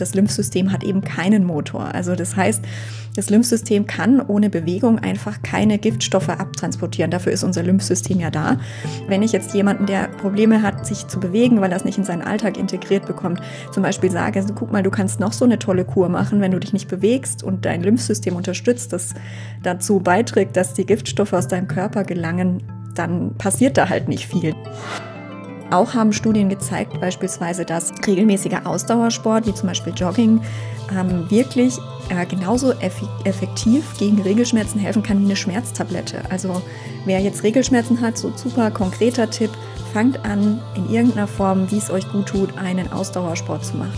das Lymphsystem hat eben keinen Motor. Also das heißt, das Lymphsystem kann ohne Bewegung einfach keine Giftstoffe abtransportieren. Dafür ist unser Lymphsystem ja da. Wenn ich jetzt jemanden, der Probleme hat, sich zu bewegen, weil er es nicht in seinen Alltag integriert bekommt, zum Beispiel sage, also, guck mal, du kannst noch so eine tolle Kur machen, wenn du dich nicht bewegst und dein Lymphsystem unterstützt, das dazu beiträgt, dass die Giftstoffe aus deinem Körper gelangen, dann passiert da halt nicht viel. Auch haben Studien gezeigt, beispielsweise, dass regelmäßiger Ausdauersport, wie zum Beispiel Jogging, ähm, wirklich äh, genauso effektiv gegen Regelschmerzen helfen kann wie eine Schmerztablette. Also wer jetzt Regelschmerzen hat, so super konkreter Tipp, fangt an, in irgendeiner Form, wie es euch gut tut, einen Ausdauersport zu machen.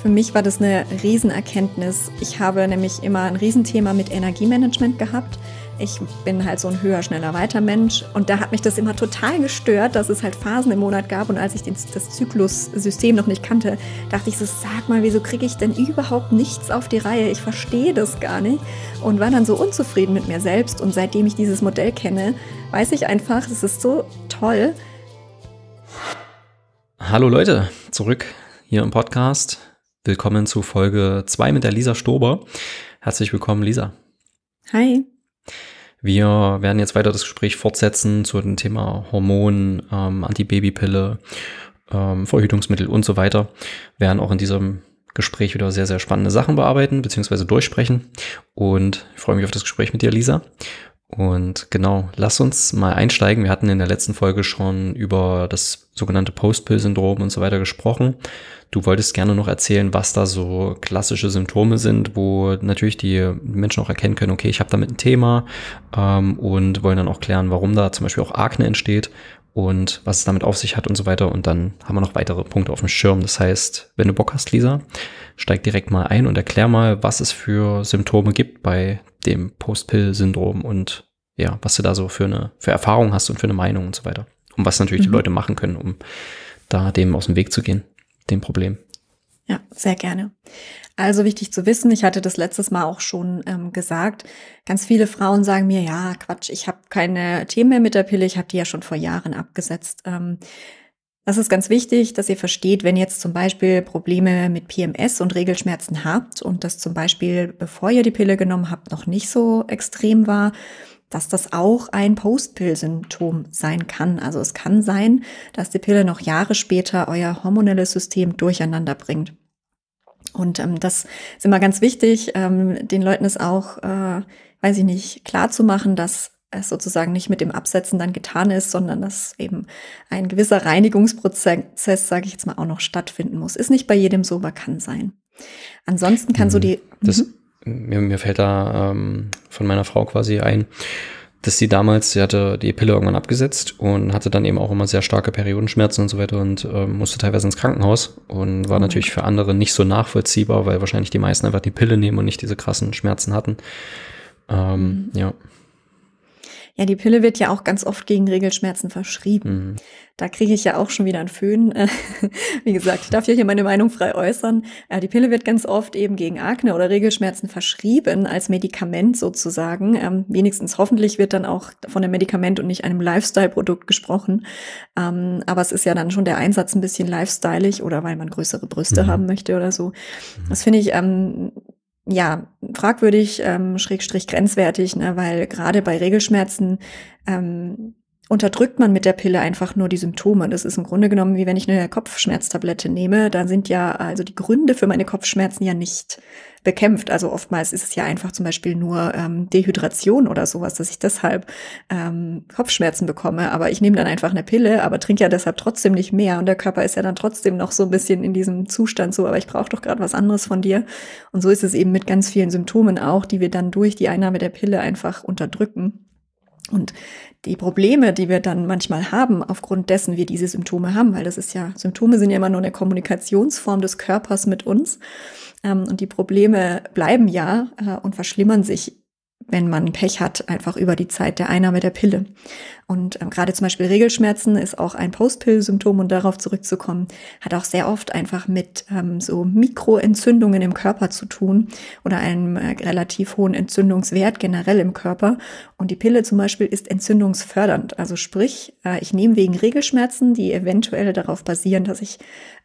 Für mich war das eine Riesenerkenntnis. Ich habe nämlich immer ein Riesenthema mit Energiemanagement gehabt ich bin halt so ein höher, schneller, weiter Mensch. Und da hat mich das immer total gestört, dass es halt Phasen im Monat gab. Und als ich das Zyklussystem noch nicht kannte, dachte ich so, sag mal, wieso kriege ich denn überhaupt nichts auf die Reihe? Ich verstehe das gar nicht. Und war dann so unzufrieden mit mir selbst. Und seitdem ich dieses Modell kenne, weiß ich einfach, es ist so toll. Hallo Leute, zurück hier im Podcast. Willkommen zu Folge 2 mit der Lisa Stober. Herzlich willkommen, Lisa. Hi. Wir werden jetzt weiter das Gespräch fortsetzen zu dem Thema Hormon, ähm, Antibabypille, ähm, Verhütungsmittel und so weiter. Wir werden auch in diesem Gespräch wieder sehr, sehr spannende Sachen bearbeiten bzw. durchsprechen. Und ich freue mich auf das Gespräch mit dir, Lisa. Und genau, lass uns mal einsteigen. Wir hatten in der letzten Folge schon über das sogenannte Post-Pill-Syndrom und so weiter gesprochen. Du wolltest gerne noch erzählen, was da so klassische Symptome sind, wo natürlich die Menschen auch erkennen können, okay, ich habe damit ein Thema ähm, und wollen dann auch klären, warum da zum Beispiel auch Akne entsteht und was es damit auf sich hat und so weiter. Und dann haben wir noch weitere Punkte auf dem Schirm. Das heißt, wenn du Bock hast, Lisa, steig direkt mal ein und erklär mal, was es für Symptome gibt bei dem Post-Pill-Syndrom und ja, was du da so für eine für Erfahrung hast und für eine Meinung und so weiter. Und was natürlich mhm. die Leute machen können, um da dem aus dem Weg zu gehen, dem Problem. Ja, sehr gerne. Also wichtig zu wissen, ich hatte das letztes Mal auch schon ähm, gesagt, ganz viele Frauen sagen mir, ja, Quatsch, ich habe keine Themen mehr mit der Pille, ich habe die ja schon vor Jahren abgesetzt. Ähm, das ist ganz wichtig, dass ihr versteht, wenn ihr jetzt zum Beispiel Probleme mit PMS und Regelschmerzen habt und das zum Beispiel, bevor ihr die Pille genommen habt, noch nicht so extrem war, dass das auch ein Postpill-Symptom sein kann. Also es kann sein, dass die Pille noch Jahre später euer hormonelles System durcheinander bringt. Und ähm, das ist immer ganz wichtig, ähm, den Leuten es auch, äh, weiß ich nicht, klar zu machen, dass es sozusagen nicht mit dem Absetzen dann getan ist, sondern dass eben ein gewisser Reinigungsprozess, sage ich jetzt mal, auch noch stattfinden muss. Ist nicht bei jedem so, aber kann sein. Ansonsten kann so mhm. die. Das, mhm. mir, mir, fällt da ähm, von meiner Frau quasi ein, dass sie damals, sie hatte die Pille irgendwann abgesetzt und hatte dann eben auch immer sehr starke Periodenschmerzen und so weiter und äh, musste teilweise ins Krankenhaus und war oh natürlich für andere nicht so nachvollziehbar, weil wahrscheinlich die meisten einfach die Pille nehmen und nicht diese krassen Schmerzen hatten. Ähm, mhm. Ja. Ja, die Pille wird ja auch ganz oft gegen Regelschmerzen verschrieben. Mhm. Da kriege ich ja auch schon wieder einen Föhn. Wie gesagt, ich darf ja hier meine Meinung frei äußern. Äh, die Pille wird ganz oft eben gegen Akne oder Regelschmerzen verschrieben als Medikament sozusagen. Ähm, wenigstens hoffentlich wird dann auch von einem Medikament und nicht einem Lifestyle-Produkt gesprochen. Ähm, aber es ist ja dann schon der Einsatz ein bisschen lifestyleig oder weil man größere Brüste mhm. haben möchte oder so. Mhm. Das finde ich ähm, ja, fragwürdig, ähm, schrägstrich grenzwertig, ne, weil gerade bei Regelschmerzen ähm, unterdrückt man mit der Pille einfach nur die Symptome. Das ist im Grunde genommen, wie wenn ich eine Kopfschmerztablette nehme, da sind ja also die Gründe für meine Kopfschmerzen ja nicht bekämpft. Also oftmals ist es ja einfach zum Beispiel nur ähm, Dehydration oder sowas, dass ich deshalb ähm, Kopfschmerzen bekomme. Aber ich nehme dann einfach eine Pille, aber trinke ja deshalb trotzdem nicht mehr. Und der Körper ist ja dann trotzdem noch so ein bisschen in diesem Zustand so, aber ich brauche doch gerade was anderes von dir. Und so ist es eben mit ganz vielen Symptomen auch, die wir dann durch die Einnahme der Pille einfach unterdrücken. Und die Probleme, die wir dann manchmal haben, aufgrund dessen wir diese Symptome haben, weil das ist ja, Symptome sind ja immer nur eine Kommunikationsform des Körpers mit uns. Ähm, und die Probleme bleiben ja äh, und verschlimmern sich wenn man Pech hat, einfach über die Zeit der Einnahme der Pille. Und ähm, gerade zum Beispiel Regelschmerzen ist auch ein Postpill-Symptom und darauf zurückzukommen, hat auch sehr oft einfach mit ähm, so Mikroentzündungen im Körper zu tun oder einem äh, relativ hohen Entzündungswert generell im Körper. Und die Pille zum Beispiel ist entzündungsfördernd. Also sprich, äh, ich nehme wegen Regelschmerzen, die eventuell darauf basieren, dass ich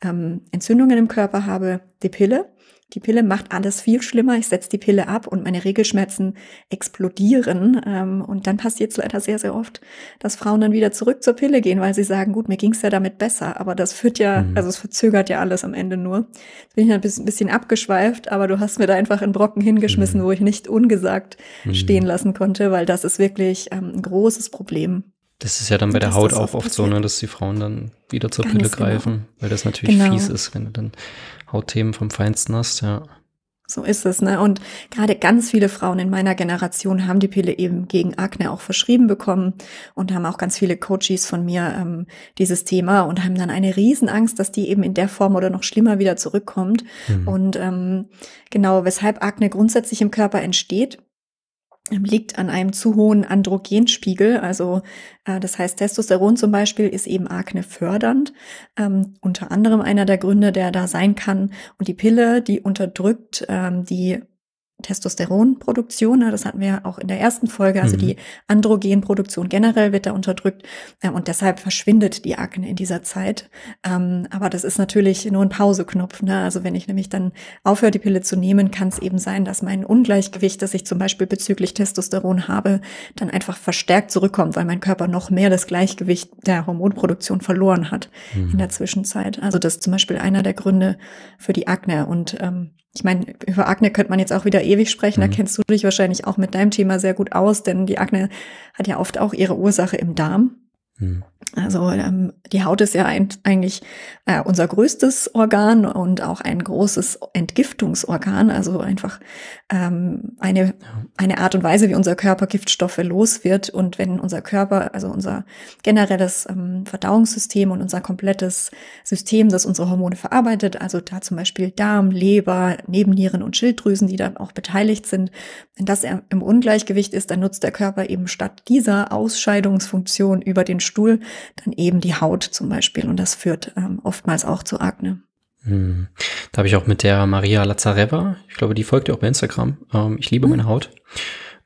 ähm, Entzündungen im Körper habe, die Pille die Pille macht alles viel schlimmer. Ich setze die Pille ab und meine Regelschmerzen explodieren. Ähm, und dann passiert es leider sehr, sehr oft, dass Frauen dann wieder zurück zur Pille gehen, weil sie sagen, gut, mir ging es ja damit besser. Aber das führt ja, mhm. also es verzögert ja alles am Ende nur. Jetzt bin ich ein bisschen abgeschweift, aber du hast mir da einfach in Brocken hingeschmissen, mhm. wo ich nicht ungesagt mhm. stehen lassen konnte, weil das ist wirklich ähm, ein großes Problem. Das ist ja dann bei der Haut auch oft passiert. so, ne, dass die Frauen dann wieder zur Ganz Pille genau. greifen, genau. weil das natürlich genau. fies ist, wenn du dann Hautthemen vom Feinsten hast, ja. So ist es, ne? Und gerade ganz viele Frauen in meiner Generation haben die Pille eben gegen Akne auch verschrieben bekommen und haben auch ganz viele Coaches von mir ähm, dieses Thema und haben dann eine Riesenangst, dass die eben in der Form oder noch schlimmer wieder zurückkommt. Mhm. Und ähm, genau, weshalb Akne grundsätzlich im Körper entsteht, liegt an einem zu hohen Androgenspiegel. Also äh, das heißt, Testosteron zum Beispiel ist eben Akne fördernd. Ähm, unter anderem einer der Gründe, der da sein kann. Und die Pille, die unterdrückt ähm, die Testosteronproduktion, ne, das hatten wir ja auch in der ersten Folge, also mhm. die Androgenproduktion generell wird da unterdrückt äh, und deshalb verschwindet die Akne in dieser Zeit. Ähm, aber das ist natürlich nur ein Pauseknopf. Ne? Also wenn ich nämlich dann aufhöre, die Pille zu nehmen, kann es eben sein, dass mein Ungleichgewicht, das ich zum Beispiel bezüglich Testosteron habe, dann einfach verstärkt zurückkommt, weil mein Körper noch mehr das Gleichgewicht der Hormonproduktion verloren hat mhm. in der Zwischenzeit. Also das ist zum Beispiel einer der Gründe für die Akne und ähm, ich meine, über Akne könnte man jetzt auch wieder ewig sprechen. Mhm. Da kennst du dich wahrscheinlich auch mit deinem Thema sehr gut aus, denn die Akne hat ja oft auch ihre Ursache im Darm. Hm. Also ähm, die Haut ist ja ein, eigentlich äh, unser größtes Organ und auch ein großes Entgiftungsorgan, also einfach ähm, eine, ja. eine Art und Weise, wie unser Körper Giftstoffe los wird. Und wenn unser Körper, also unser generelles ähm, Verdauungssystem und unser komplettes System, das unsere Hormone verarbeitet, also da zum Beispiel Darm, Leber, Nebennieren und Schilddrüsen, die da auch beteiligt sind, wenn das im Ungleichgewicht ist, dann nutzt der Körper eben statt dieser Ausscheidungsfunktion über den Stuhl, dann eben die Haut zum Beispiel. Und das führt ähm, oftmals auch zu Akne. Hm. Da habe ich auch mit der Maria Lazareva, ich glaube, die folgt ja auch bei Instagram. Ähm, ich liebe hm. meine Haut.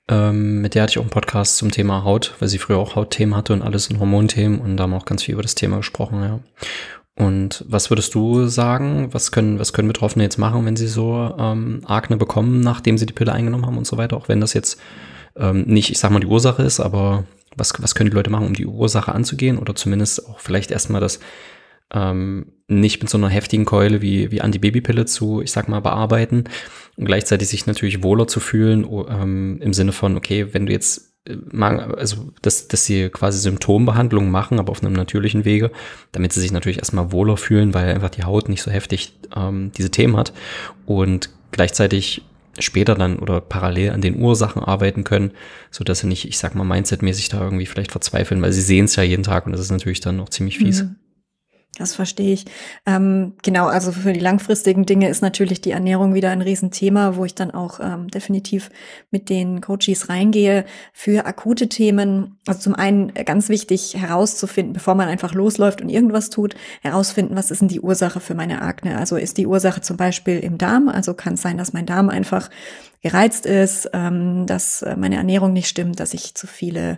Ähm, mit der hatte ich auch einen Podcast zum Thema Haut, weil sie früher auch Hautthemen hatte und alles in Hormonthemen und da haben wir auch ganz viel über das Thema gesprochen, ja. Und was würdest du sagen? Was können, was können Betroffene jetzt machen, wenn sie so ähm, Akne bekommen, nachdem sie die Pille eingenommen haben und so weiter? Auch wenn das jetzt ähm, nicht, ich sag mal, die Ursache ist, aber was, was können die Leute machen, um die Ursache anzugehen oder zumindest auch vielleicht erstmal das ähm, nicht mit so einer heftigen Keule wie, wie Antibabypille zu, ich sag mal, bearbeiten und gleichzeitig sich natürlich wohler zu fühlen oh, ähm, im Sinne von, okay, wenn du jetzt äh, also dass, dass sie quasi Symptombehandlung machen, aber auf einem natürlichen Wege, damit sie sich natürlich erstmal wohler fühlen, weil einfach die Haut nicht so heftig ähm, diese Themen hat. Und gleichzeitig später dann oder parallel an den Ursachen arbeiten können, so dass sie nicht, ich sag mal, mindsetmäßig da irgendwie vielleicht verzweifeln, weil sie sehen es ja jeden Tag und das ist natürlich dann auch ziemlich fies. Mhm. Das verstehe ich. Ähm, genau, also für die langfristigen Dinge ist natürlich die Ernährung wieder ein Riesenthema, wo ich dann auch ähm, definitiv mit den Coaches reingehe. Für akute Themen, also zum einen ganz wichtig herauszufinden, bevor man einfach losläuft und irgendwas tut, herausfinden, was ist denn die Ursache für meine Akne? Also ist die Ursache zum Beispiel im Darm? Also kann es sein, dass mein Darm einfach gereizt ist, ähm, dass meine Ernährung nicht stimmt, dass ich zu viele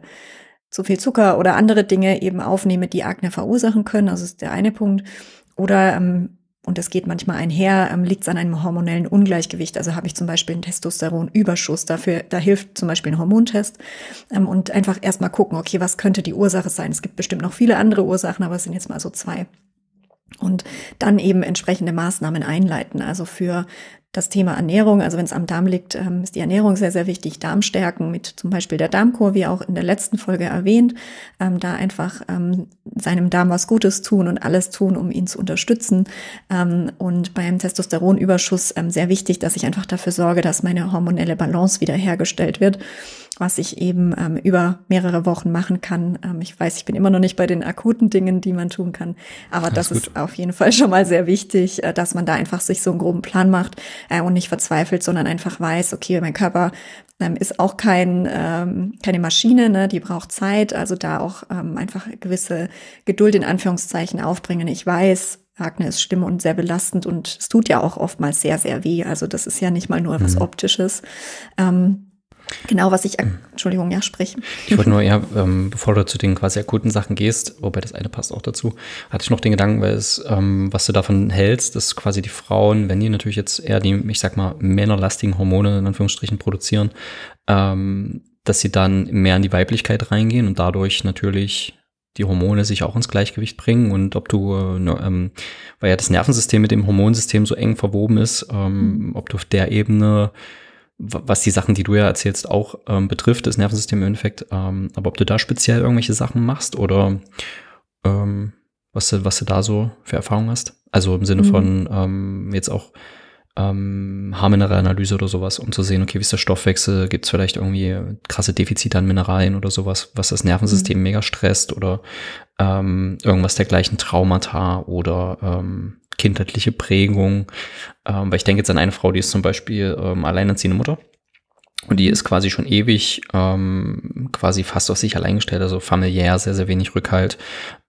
zu viel Zucker oder andere Dinge eben aufnehme, die Akne verursachen können. Also ist der eine Punkt. Oder ähm, und das geht manchmal einher, ähm, liegt es an einem hormonellen Ungleichgewicht. Also habe ich zum Beispiel einen Testosteronüberschuss. Dafür, da hilft zum Beispiel ein Hormontest. Ähm, und einfach erstmal gucken, okay, was könnte die Ursache sein? Es gibt bestimmt noch viele andere Ursachen, aber es sind jetzt mal so zwei. Und dann eben entsprechende Maßnahmen einleiten. Also für das Thema Ernährung, also wenn es am Darm liegt, ähm, ist die Ernährung sehr, sehr wichtig. Darm stärken mit zum Beispiel der Darmkur, wie auch in der letzten Folge erwähnt. Ähm, da einfach ähm, seinem Darm was Gutes tun und alles tun, um ihn zu unterstützen. und beim Testosteronüberschuss sehr wichtig, dass ich einfach dafür sorge, dass meine hormonelle Balance wiederhergestellt wird was ich eben über mehrere Wochen machen kann. ich weiß, ich bin immer noch nicht bei den akuten Dingen, die man tun kann, aber Alles das gut. ist auf jeden Fall schon mal sehr wichtig, äh, dass man da einfach sich so einen groben Plan macht äh, und nicht verzweifelt, sondern einfach weiß, okay, mein Körper ähm, ist auch kein, ähm, keine Maschine, ne? die braucht Zeit, also da auch ähm, einfach gewisse Geduld in Anführungszeichen aufbringen. Ich weiß, Akne ist schlimm und sehr belastend und es tut ja auch oftmals sehr, sehr weh. Also das ist ja nicht mal nur mhm. was Optisches. Ähm, Genau, was ich, mhm. Entschuldigung, ja, sprich. Ich wollte nur, ja, ähm, bevor du zu den quasi akuten Sachen gehst, wobei das eine passt auch dazu, hatte ich noch den Gedanken, weil es, ähm, was du davon hältst, dass quasi die Frauen, wenn die natürlich jetzt eher die, ich sag mal, männerlastigen Hormone in Anführungsstrichen produzieren, ähm, dass sie dann mehr in die Weiblichkeit reingehen und dadurch natürlich die Hormone sich auch ins Gleichgewicht bringen und ob du, äh, ne, ähm, weil ja das Nervensystem mit dem Hormonsystem so eng verwoben ist, ähm, mhm. ob du auf der Ebene was die Sachen, die du ja erzählst, auch ähm, betrifft, das Nervensystem im Endeffekt. Ähm, aber ob du da speziell irgendwelche Sachen machst oder ähm, was, du, was du da so für Erfahrungen hast? Also im Sinne mhm. von ähm, jetzt auch ähm, Haarmineralanalyse oder sowas, um zu sehen, okay, wie ist der Stoffwechsel? Gibt es vielleicht irgendwie krasse Defizite an Mineralien oder sowas, was das Nervensystem mhm. mega stresst oder ähm, irgendwas dergleichen, Traumata oder ähm, kindheitliche Prägung. Ähm, weil ich denke jetzt an eine Frau, die ist zum Beispiel ähm, alleinerziehende Mutter. Und die ist quasi schon ewig ähm, quasi fast auf sich allein gestellt, also familiär sehr, sehr wenig Rückhalt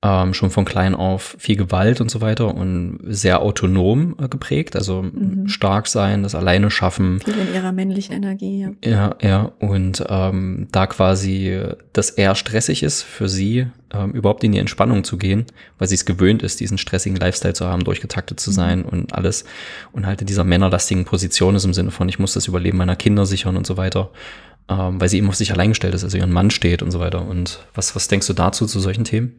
ähm, schon von klein auf viel Gewalt und so weiter und sehr autonom äh, geprägt, also mhm. stark sein, das alleine schaffen. Viel in ihrer männlichen Energie, ja. Ja, ja. Und ähm, da quasi, dass er stressig ist für sie, ähm, überhaupt in die Entspannung zu gehen, weil sie es gewöhnt ist, diesen stressigen Lifestyle zu haben, durchgetaktet zu mhm. sein und alles. Und halt in dieser männerlastigen Position ist im Sinne von, ich muss das Überleben meiner Kinder sichern und so weiter. Ähm, weil sie eben auf sich allein gestellt ist, also ihren Mann steht und so weiter. Und was, was denkst du dazu, zu solchen Themen?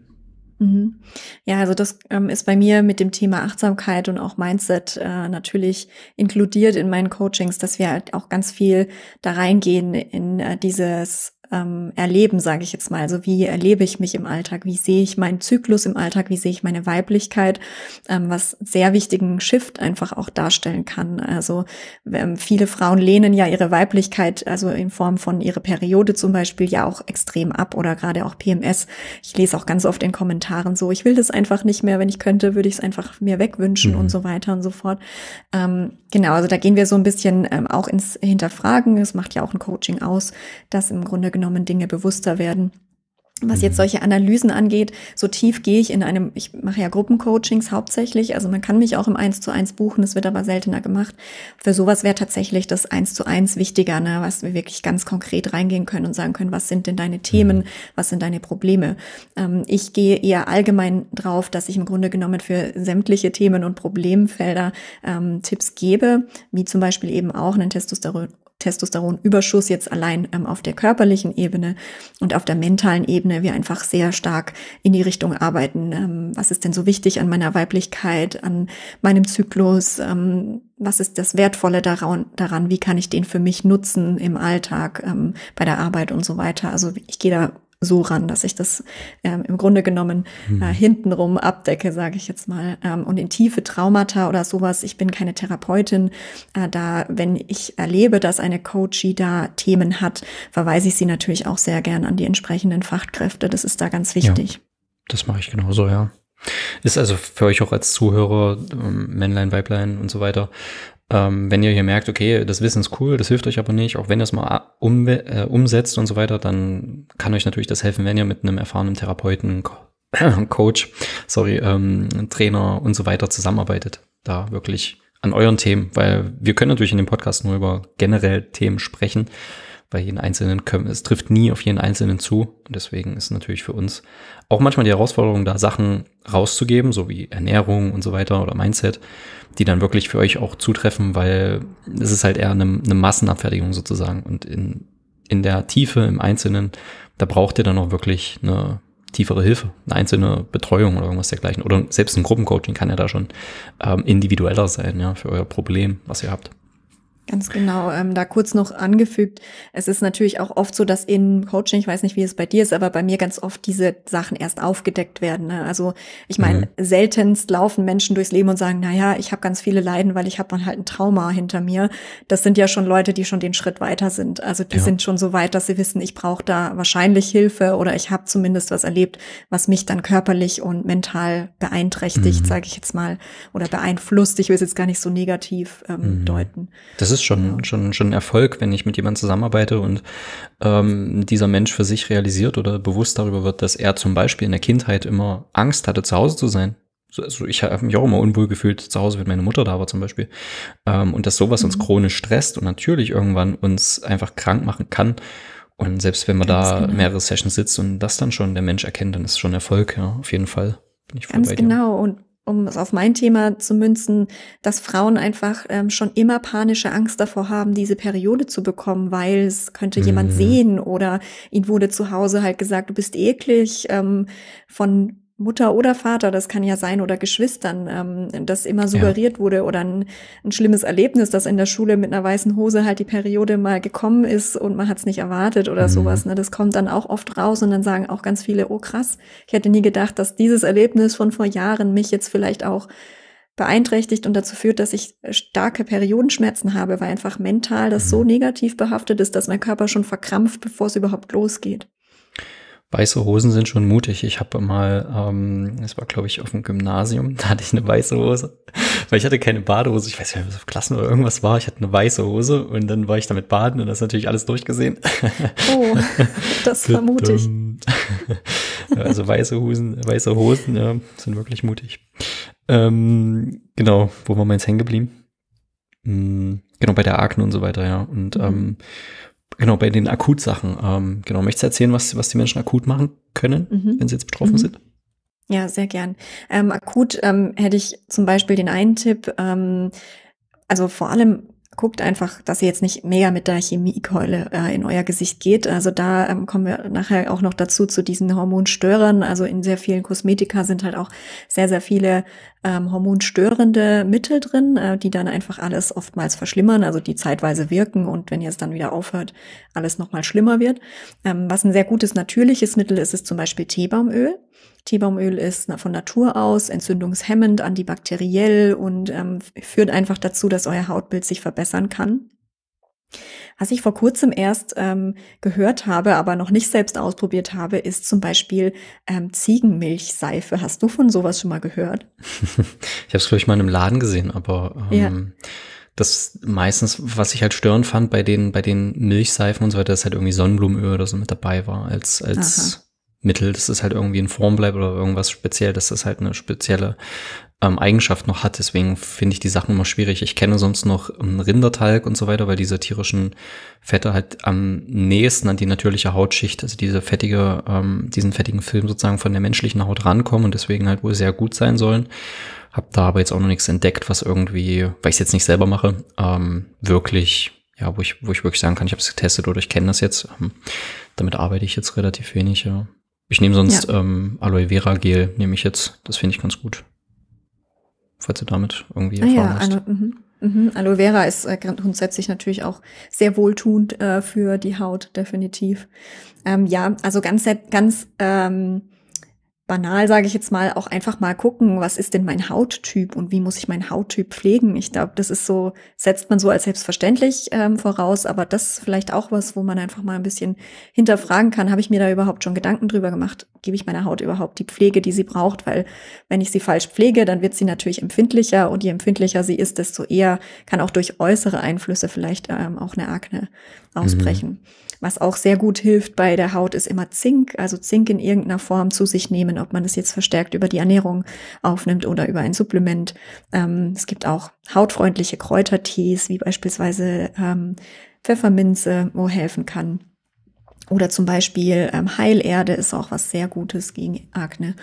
Mhm. Ja, also das ähm, ist bei mir mit dem Thema Achtsamkeit und auch Mindset äh, natürlich inkludiert in meinen Coachings, dass wir halt auch ganz viel da reingehen in äh, dieses ähm, erleben, sage ich jetzt mal. Also wie erlebe ich mich im Alltag? Wie sehe ich meinen Zyklus im Alltag? Wie sehe ich meine Weiblichkeit? Ähm, was sehr wichtigen Shift einfach auch darstellen kann. Also ähm, viele Frauen lehnen ja ihre Weiblichkeit, also in Form von ihrer Periode zum Beispiel, ja auch extrem ab oder gerade auch PMS. Ich lese auch ganz oft in Kommentaren so, ich will das einfach nicht mehr. Wenn ich könnte, würde ich es einfach mir wegwünschen mhm. und so weiter und so fort. Ähm, genau, also da gehen wir so ein bisschen ähm, auch ins Hinterfragen. Es macht ja auch ein Coaching aus, dass im Grunde genommen genommen Dinge bewusster werden. Was jetzt mhm. solche Analysen angeht, so tief gehe ich in einem, ich mache ja Gruppencoachings hauptsächlich, also man kann mich auch im 1 zu 1 buchen, das wird aber seltener gemacht. Für sowas wäre tatsächlich das 1 zu 1 wichtiger, ne, was wir wirklich ganz konkret reingehen können und sagen können, was sind denn deine Themen, mhm. was sind deine Probleme. Ähm, ich gehe eher allgemein drauf, dass ich im Grunde genommen für sämtliche Themen und Problemfelder ähm, Tipps gebe, wie zum Beispiel eben auch einen Testosteron Testosteronüberschuss jetzt allein ähm, auf der körperlichen Ebene und auf der mentalen Ebene wir einfach sehr stark in die Richtung arbeiten. Ähm, was ist denn so wichtig an meiner Weiblichkeit, an meinem Zyklus? Ähm, was ist das Wertvolle daran, daran? Wie kann ich den für mich nutzen im Alltag, ähm, bei der Arbeit und so weiter? Also ich gehe da so ran, dass ich das ähm, im Grunde genommen äh, mhm. hintenrum abdecke, sage ich jetzt mal. Ähm, und in tiefe Traumata oder sowas, ich bin keine Therapeutin, äh, da wenn ich erlebe, dass eine Coachie da Themen hat, verweise ich sie natürlich auch sehr gern an die entsprechenden Fachkräfte. Das ist da ganz wichtig. Ja, das mache ich genauso, ja. Ist also für euch auch als Zuhörer, ähm, Männlein, Weiblein und so weiter, ähm, wenn ihr hier merkt, okay, das Wissen ist cool, das hilft euch aber nicht, auch wenn ihr es mal um, äh, umsetzt und so weiter, dann kann euch natürlich das helfen, wenn ihr mit einem erfahrenen Therapeuten, Co Coach, sorry, ähm, Trainer und so weiter zusammenarbeitet. Da wirklich an euren Themen, weil wir können natürlich in dem Podcast nur über generell Themen sprechen bei jedem einzelnen, es trifft nie auf jeden einzelnen zu. Und deswegen ist natürlich für uns auch manchmal die Herausforderung, da Sachen rauszugeben, so wie Ernährung und so weiter oder Mindset, die dann wirklich für euch auch zutreffen, weil es ist halt eher eine, eine Massenabfertigung sozusagen. Und in, in der Tiefe, im Einzelnen, da braucht ihr dann auch wirklich eine tiefere Hilfe, eine einzelne Betreuung oder irgendwas dergleichen. Oder selbst ein Gruppencoaching kann ja da schon ähm, individueller sein, ja, für euer Problem, was ihr habt. Ganz genau, ähm, da kurz noch angefügt. Es ist natürlich auch oft so, dass in Coaching, ich weiß nicht, wie es bei dir ist, aber bei mir ganz oft diese Sachen erst aufgedeckt werden. Ne? Also ich meine, mhm. seltenst laufen Menschen durchs Leben und sagen, naja, ich habe ganz viele Leiden, weil ich habe dann halt ein Trauma hinter mir. Das sind ja schon Leute, die schon den Schritt weiter sind. Also die ja. sind schon so weit, dass sie wissen, ich brauche da wahrscheinlich Hilfe oder ich habe zumindest was erlebt, was mich dann körperlich und mental beeinträchtigt, mhm. sage ich jetzt mal, oder beeinflusst. Ich will es jetzt gar nicht so negativ ähm, mhm. deuten. Das ist ist schon, schon, schon ein Erfolg, wenn ich mit jemandem zusammenarbeite und ähm, dieser Mensch für sich realisiert oder bewusst darüber wird, dass er zum Beispiel in der Kindheit immer Angst hatte, zu Hause zu sein. Also ich habe mich auch immer unwohl gefühlt zu Hause, wenn meine Mutter da war zum Beispiel. Ähm, und dass sowas mhm. uns chronisch stresst und natürlich irgendwann uns einfach krank machen kann. Und selbst wenn man Ganz da genau. mehrere Sessions sitzt und das dann schon der Mensch erkennt, dann ist es schon Erfolg, ja, auf jeden Fall. Bin ich Ganz genau. Und um es auf mein Thema zu münzen, dass Frauen einfach ähm, schon immer panische Angst davor haben, diese Periode zu bekommen, weil es könnte mhm. jemand sehen oder ihnen wurde zu Hause halt gesagt, du bist eklig ähm, von Mutter oder Vater, das kann ja sein, oder Geschwistern, ähm, das immer suggeriert ja. wurde oder ein, ein, schlimmes Erlebnis, dass in der Schule mit einer weißen Hose halt die Periode mal gekommen ist und man hat es nicht erwartet oder mhm. sowas. Ne? Das kommt dann auch oft raus und dann sagen auch ganz viele, oh krass, ich hätte nie gedacht, dass dieses Erlebnis von vor Jahren mich jetzt vielleicht auch beeinträchtigt und dazu führt, dass ich starke Periodenschmerzen habe, weil einfach mental das so mhm. negativ behaftet ist, dass mein Körper schon verkrampft, bevor es überhaupt losgeht. Weiße Hosen sind schon mutig. Ich habe mal, ähm, das war glaube ich auf dem Gymnasium, da hatte ich eine weiße Hose. Weil ich hatte keine Badehose, ich weiß nicht, es auf Klassen oder irgendwas war. Ich hatte eine weiße Hose und dann war ich damit baden und das ist natürlich alles durchgesehen. Oh, das war mutig. also weiße Hosen, weiße Hosen ja, sind wirklich mutig. Ähm, genau, wo waren wir jetzt hängen geblieben? Hm, genau, bei der Akne und so weiter, ja. Und mhm. ähm, Genau, bei den Akutsachen. Ähm, genau, möchtest du erzählen, was, was die Menschen akut machen können, mhm. wenn sie jetzt betroffen mhm. sind? Ja, sehr gern. Ähm, akut ähm, hätte ich zum Beispiel den einen Tipp, ähm, also vor allem guckt einfach, dass ihr jetzt nicht mega mit der Chemiekeule äh, in euer Gesicht geht. Also da ähm, kommen wir nachher auch noch dazu zu diesen Hormonstörern. Also in sehr vielen Kosmetika sind halt auch sehr, sehr viele ähm, hormonstörende Mittel drin, äh, die dann einfach alles oftmals verschlimmern, also die zeitweise wirken und wenn ihr es dann wieder aufhört, alles nochmal schlimmer wird. Ähm, was ein sehr gutes natürliches Mittel ist, ist zum Beispiel Teebaumöl. Teebaumöl ist von Natur aus entzündungshemmend, antibakteriell und ähm, führt einfach dazu, dass euer Hautbild sich verbessert verbessern kann. Was ich vor kurzem erst ähm, gehört habe, aber noch nicht selbst ausprobiert habe, ist zum Beispiel ähm, Ziegenmilchseife. Hast du von sowas schon mal gehört? ich habe es, glaube ich, mal in einem Laden gesehen, aber ähm, ja. das meistens, was ich halt störend fand bei den, bei den Milchseifen und so weiter, ist halt irgendwie Sonnenblumenöl oder so mit dabei war als, als Mittel, dass es halt irgendwie in Form bleibt oder irgendwas speziell, dass das halt eine spezielle ähm, Eigenschaft noch hat. Deswegen finde ich die Sachen immer schwierig. Ich kenne sonst noch ähm, Rindertalg und so weiter, weil diese tierischen Fette halt am nächsten an die natürliche Hautschicht, also diese fettige, ähm, diesen fettigen Film sozusagen von der menschlichen Haut rankommen und deswegen halt wohl sehr gut sein sollen. Hab da aber jetzt auch noch nichts entdeckt, was irgendwie, weil ich es jetzt nicht selber mache, ähm, wirklich, ja, wo ich, wo ich wirklich sagen kann, ich habe es getestet oder ich kenne das jetzt. Ähm, damit arbeite ich jetzt relativ wenig, ja. Ich nehme sonst ja. ähm, Aloe Vera Gel, nehme ich jetzt. Das finde ich ganz gut falls du damit irgendwie ah, ja, hast. Aloe, mhm. Mhm. Aloe Vera ist äh, grundsätzlich natürlich auch sehr wohltuend äh, für die Haut, definitiv. Ähm, ja, also ganz, ganz ähm, banal sage ich jetzt mal, auch einfach mal gucken, was ist denn mein Hauttyp und wie muss ich meinen Hauttyp pflegen. Ich glaube, das ist so, setzt man so als selbstverständlich ähm, voraus, aber das ist vielleicht auch was, wo man einfach mal ein bisschen hinterfragen kann, habe ich mir da überhaupt schon Gedanken drüber gemacht, gebe ich meiner Haut überhaupt die Pflege, die sie braucht, weil wenn ich sie falsch pflege, dann wird sie natürlich empfindlicher und je empfindlicher sie ist, desto eher kann auch durch äußere Einflüsse vielleicht ähm, auch eine Akne mhm. ausbrechen. Mhm. Was auch sehr gut hilft bei der Haut ist immer Zink, also Zink in irgendeiner Form zu sich nehmen, ob man es jetzt verstärkt über die Ernährung aufnimmt oder über ein Supplement. Ähm, es gibt auch hautfreundliche Kräutertees, wie beispielsweise ähm, Pfefferminze, wo helfen kann. Oder zum Beispiel ähm, Heilerde ist auch was sehr Gutes gegen Akne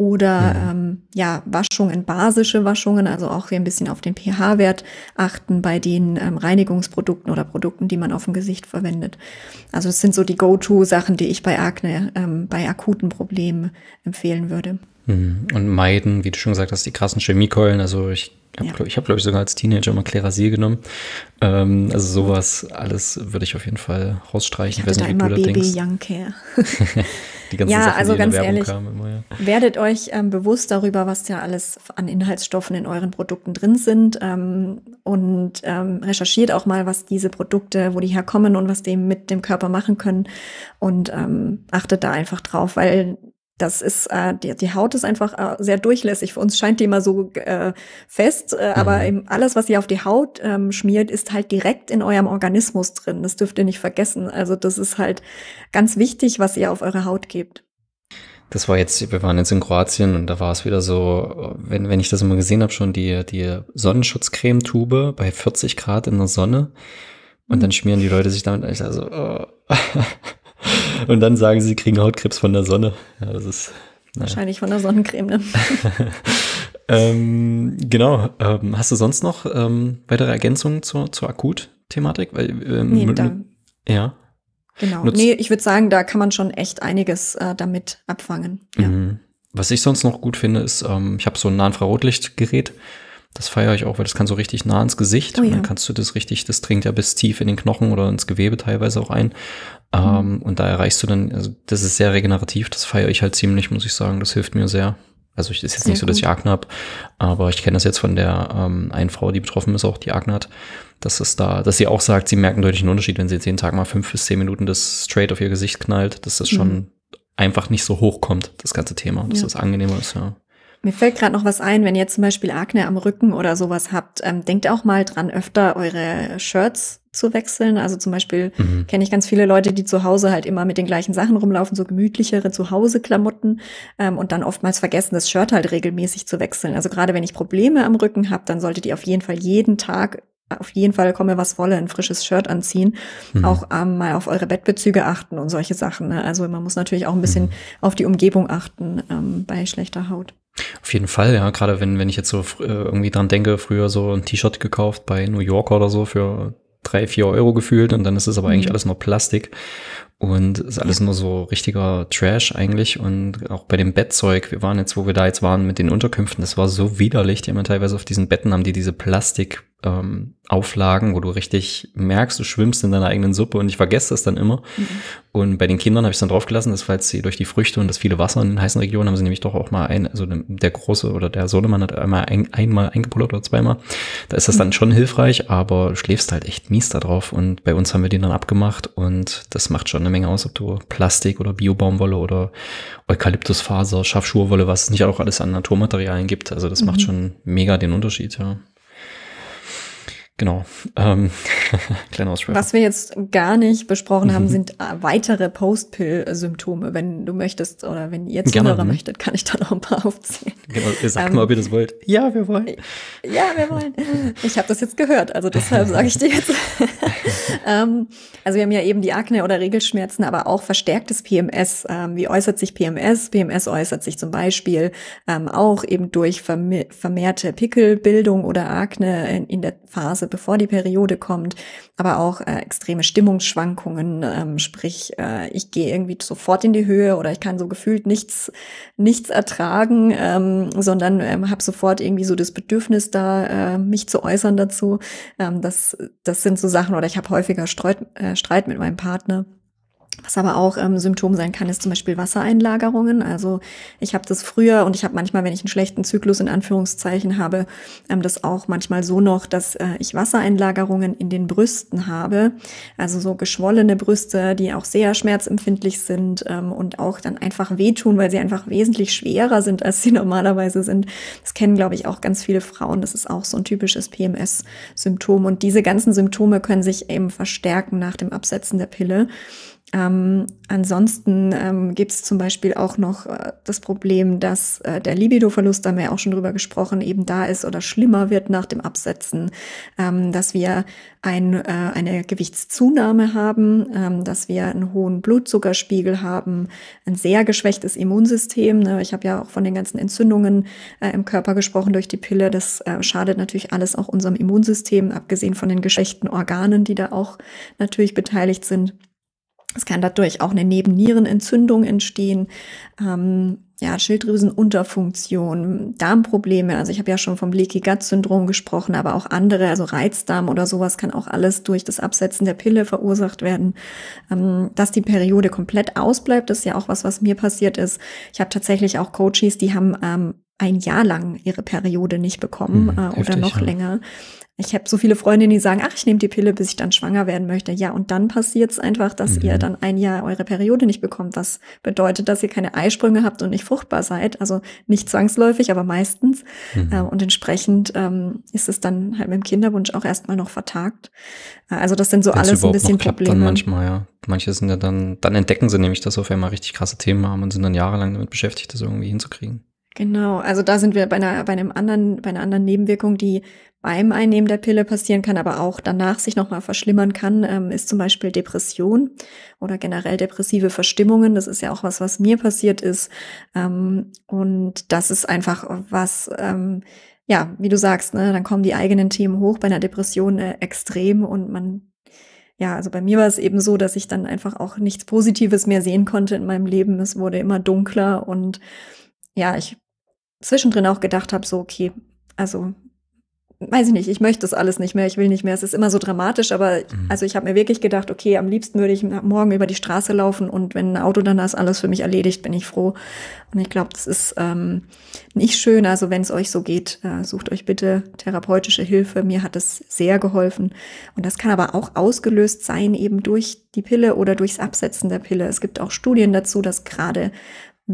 oder mhm. ähm, ja, Waschungen, basische Waschungen, also auch ein bisschen auf den pH-Wert achten bei den ähm, Reinigungsprodukten oder Produkten, die man auf dem Gesicht verwendet. Also es sind so die Go-To-Sachen, die ich bei Akne, ähm, bei akuten Problemen empfehlen würde. Mhm. Und meiden, wie du schon gesagt hast, die krassen Chemiekeulen. Also ich hab, ja. glaub, ich habe, glaube ich, sogar als Teenager mal Klerasil genommen. Ähm, also sowas alles würde ich auf jeden Fall rausstreichen. Ich hatte da immer Baby Young Care. die ganze ja, Sache, also ganz ehrlich, immer, ja. werdet euch ähm, bewusst darüber, was ja alles an Inhaltsstoffen in euren Produkten drin sind ähm, und ähm, recherchiert auch mal, was diese Produkte, wo die herkommen und was die mit dem Körper machen können und ähm, achtet da einfach drauf, weil das ist, äh, die, die Haut ist einfach äh, sehr durchlässig. Für uns scheint die immer so äh, fest, äh, mhm. aber eben alles, was ihr auf die Haut ähm, schmiert, ist halt direkt in eurem Organismus drin. Das dürft ihr nicht vergessen. Also das ist halt ganz wichtig, was ihr auf eure Haut gebt. Das war jetzt, wir waren jetzt in Kroatien und da war es wieder so, wenn, wenn ich das immer gesehen habe, schon die, die Sonnenschutzcremetube bei 40 Grad in der Sonne. Und dann schmieren die Leute sich damit. Ich also, oh. Und dann sagen sie, sie kriegen Hautkrebs von der Sonne. Ja, das ist. Naja. Wahrscheinlich von der Sonnencreme, ne? ähm, genau. Ähm, hast du sonst noch ähm, weitere Ergänzungen zur, zur Akut-Thematik? Ähm, nee, dann. Ja. Genau. Nutz nee, ich würde sagen, da kann man schon echt einiges äh, damit abfangen. Ja. Mhm. Was ich sonst noch gut finde, ist, ähm, ich habe so ein Nahinfrarotlichtgerät. infrarotlichtgerät das feiere ich auch, weil das kann so richtig nah ins Gesicht. Oh ja. Und dann kannst du das richtig, das dringt ja bis tief in den Knochen oder ins Gewebe teilweise auch ein. Ähm, mhm. Ähm, und da erreichst du dann, also das ist sehr regenerativ, das feiere ich halt ziemlich, muss ich sagen. Das hilft mir sehr. Also ich ist jetzt sehr nicht so, dass ich Akne habe, aber ich kenne das jetzt von der ähm, einen Frau, die betroffen ist, auch die Akne hat, dass es da, dass sie auch sagt, sie merken deutlich einen Unterschied, wenn sie jetzt jeden Tag mal fünf bis zehn Minuten das straight auf ihr Gesicht knallt, dass das mhm. schon einfach nicht so hoch kommt, das ganze Thema, dass ja. das angenehmer ist, ja. Mir fällt gerade noch was ein, wenn ihr zum Beispiel Akne am Rücken oder sowas habt, ähm, denkt auch mal dran, öfter eure Shirts zu wechseln. Also zum Beispiel mhm. kenne ich ganz viele Leute, die zu Hause halt immer mit den gleichen Sachen rumlaufen, so gemütlichere Zuhause-Klamotten ähm, und dann oftmals vergessen, das Shirt halt regelmäßig zu wechseln. Also gerade wenn ich Probleme am Rücken habe, dann solltet ihr auf jeden Fall jeden Tag auf jeden Fall komme, was wolle, ein frisches Shirt anziehen, mhm. auch ähm, mal auf eure Bettbezüge achten und solche Sachen. Ne? Also man muss natürlich auch ein bisschen mhm. auf die Umgebung achten ähm, bei schlechter Haut. Auf jeden Fall, ja, gerade wenn, wenn ich jetzt so äh, irgendwie dran denke, früher so ein T-Shirt gekauft bei New York oder so für drei, vier Euro gefühlt und dann ist es aber mhm. eigentlich alles nur Plastik und ist alles nur so richtiger Trash eigentlich und auch bei dem Bettzeug, wir waren jetzt, wo wir da jetzt waren mit den Unterkünften, das war so widerlich, die haben teilweise auf diesen Betten haben die diese Plastik ähm, Auflagen, wo du richtig merkst, du schwimmst in deiner eigenen Suppe und ich vergesse das dann immer. Mhm. Und bei den Kindern habe ich es dann draufgelassen, dass falls sie durch die Früchte und das viele Wasser in den heißen Regionen haben sie nämlich doch auch mal ein, also ne, der große oder der Sohnemann hat einmal ein, einmal eingepullert oder zweimal. Da ist das mhm. dann schon hilfreich, aber du schläfst halt echt mies da drauf. Und bei uns haben wir den dann abgemacht und das macht schon eine Menge aus, ob du Plastik oder Biobaumwolle oder Eukalyptusfaser, Schafschurwolle, was es nicht auch alles an Naturmaterialien gibt. Also das mhm. macht schon mega den Unterschied, ja. Genau. Ähm, Kleine Ausschweifung. Was wir jetzt gar nicht besprochen haben, mhm. sind äh, weitere Post-Pill-Symptome. Wenn du möchtest oder wenn ihr Zuhörer Gerne. möchtet, kann ich da noch ein paar aufzählen. Genau, ihr sagt ähm, mal, ob ihr das wollt. Ja, wir wollen. Ja, wir wollen. Ich habe das jetzt gehört, also deshalb sage ich dir jetzt. ähm, also wir haben ja eben die Akne oder Regelschmerzen, aber auch verstärktes PMS. Ähm, wie äußert sich PMS? PMS äußert sich zum Beispiel ähm, auch eben durch vermehrte Pickelbildung oder Akne in, in der Phase, bevor die Periode kommt, aber auch äh, extreme Stimmungsschwankungen, ähm, sprich, äh, ich gehe irgendwie sofort in die Höhe oder ich kann so gefühlt nichts, nichts ertragen, ähm, sondern ähm, habe sofort irgendwie so das Bedürfnis da, äh, mich zu äußern dazu. Ähm, das, das sind so Sachen oder ich habe häufiger Streut, äh, Streit mit meinem Partner. Was aber auch ähm, Symptom sein kann, ist zum Beispiel Wassereinlagerungen. Also ich habe das früher und ich habe manchmal, wenn ich einen schlechten Zyklus in Anführungszeichen habe, ähm, das auch manchmal so noch, dass äh, ich Wassereinlagerungen in den Brüsten habe. Also so geschwollene Brüste, die auch sehr schmerzempfindlich sind ähm, und auch dann einfach wehtun, weil sie einfach wesentlich schwerer sind, als sie normalerweise sind. Das kennen, glaube ich, auch ganz viele Frauen. Das ist auch so ein typisches PMS-Symptom. Und diese ganzen Symptome können sich eben verstärken nach dem Absetzen der Pille. Ähm, ansonsten ähm, gibt es zum Beispiel auch noch äh, das Problem, dass äh, der Libidoverlust, da haben wir ja auch schon drüber gesprochen, eben da ist oder schlimmer wird nach dem Absetzen, ähm, dass wir ein, äh, eine Gewichtszunahme haben, ähm, dass wir einen hohen Blutzuckerspiegel haben, ein sehr geschwächtes Immunsystem. Ne? Ich habe ja auch von den ganzen Entzündungen äh, im Körper gesprochen durch die Pille. Das äh, schadet natürlich alles auch unserem Immunsystem, abgesehen von den geschwächten Organen, die da auch natürlich beteiligt sind. Es kann dadurch auch eine Nebennierenentzündung entstehen, ähm, ja, Schilddrüsenunterfunktion, Darmprobleme. Also ich habe ja schon vom Leaky Gut Syndrom gesprochen, aber auch andere, also Reizdarm oder sowas kann auch alles durch das Absetzen der Pille verursacht werden. Ähm, dass die Periode komplett ausbleibt, ist ja auch was, was mir passiert ist. Ich habe tatsächlich auch Coaches, die haben ähm, ein Jahr lang ihre Periode nicht bekommen hm, äh, heftig, oder noch ja. länger. Ich habe so viele Freundinnen, die sagen, ach, ich nehme die Pille, bis ich dann schwanger werden möchte. Ja, und dann passiert es einfach, dass mhm. ihr dann ein Jahr eure Periode nicht bekommt, was bedeutet, dass ihr keine Eisprünge habt und nicht fruchtbar seid. Also nicht zwangsläufig, aber meistens. Mhm. Äh, und entsprechend ähm, ist es dann halt mit dem Kinderwunsch auch erstmal noch vertagt. Äh, also das sind so Wenn's alles ein bisschen noch klappt Probleme. Dann manchmal, ja. Manche sind ja dann, dann entdecken sie nämlich, dass sie auf einmal richtig krasse Themen haben und sind dann jahrelang damit beschäftigt, das irgendwie hinzukriegen. Genau, also da sind wir bei einer, bei einem anderen, bei einer anderen Nebenwirkung, die beim Einnehmen der Pille passieren kann, aber auch danach sich nochmal verschlimmern kann, ähm, ist zum Beispiel Depression oder generell depressive Verstimmungen. Das ist ja auch was, was mir passiert ist. Ähm, und das ist einfach was, ähm, ja, wie du sagst, ne, dann kommen die eigenen Themen hoch bei einer Depression äh, extrem und man ja, also bei mir war es eben so, dass ich dann einfach auch nichts Positives mehr sehen konnte in meinem Leben. Es wurde immer dunkler und ja, ich zwischendrin auch gedacht habe, so, okay, also weiß ich nicht, ich möchte das alles nicht mehr, ich will nicht mehr. Es ist immer so dramatisch, aber mhm. also ich habe mir wirklich gedacht, okay, am liebsten würde ich morgen über die Straße laufen und wenn ein Auto dann da ist, alles für mich erledigt, bin ich froh. Und ich glaube, das ist ähm, nicht schön. Also wenn es euch so geht, äh, sucht euch bitte therapeutische Hilfe. Mir hat es sehr geholfen. Und das kann aber auch ausgelöst sein eben durch die Pille oder durchs Absetzen der Pille. Es gibt auch Studien dazu, dass gerade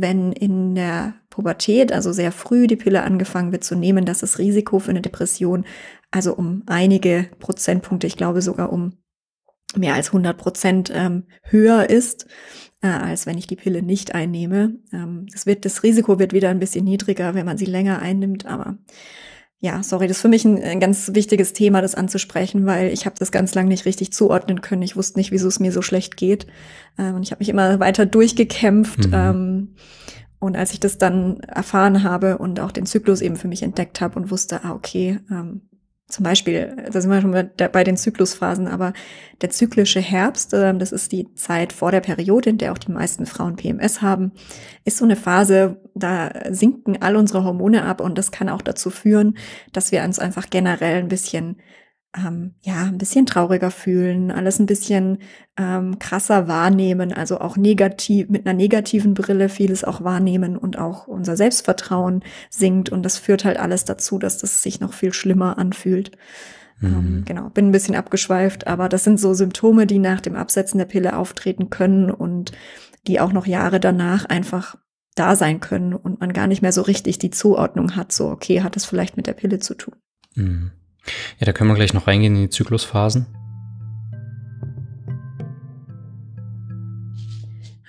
wenn in der Pubertät, also sehr früh, die Pille angefangen wird zu nehmen, dass das Risiko für eine Depression also um einige Prozentpunkte, ich glaube sogar um mehr als 100 Prozent ähm, höher ist, äh, als wenn ich die Pille nicht einnehme. Ähm, das, wird, das Risiko wird wieder ein bisschen niedriger, wenn man sie länger einnimmt, aber ja, sorry, das ist für mich ein, ein ganz wichtiges Thema, das anzusprechen, weil ich habe das ganz lang nicht richtig zuordnen können. Ich wusste nicht, wieso es mir so schlecht geht. Ähm, und ich habe mich immer weiter durchgekämpft. Mhm. Ähm, und als ich das dann erfahren habe und auch den Zyklus eben für mich entdeckt habe und wusste, ah, okay, ähm, zum Beispiel, da sind wir schon bei den Zyklusphasen, aber der zyklische Herbst, äh, das ist die Zeit vor der Periode, in der auch die meisten Frauen PMS haben, ist so eine Phase, da sinken all unsere Hormone ab und das kann auch dazu führen, dass wir uns einfach generell ein bisschen ähm, ja, ein bisschen trauriger fühlen, alles ein bisschen ähm, krasser wahrnehmen, also auch negativ, mit einer negativen Brille vieles auch wahrnehmen und auch unser Selbstvertrauen sinkt und das führt halt alles dazu, dass das sich noch viel schlimmer anfühlt. Ähm, mhm. Ähm, genau, bin ein bisschen abgeschweift, aber das sind so Symptome, die nach dem Absetzen der Pille auftreten können und die auch noch Jahre danach einfach da sein können und man gar nicht mehr so richtig die Zuordnung hat, so, okay, hat das vielleicht mit der Pille zu tun. Mhm. Ja, da können wir gleich noch reingehen in die Zyklusphasen.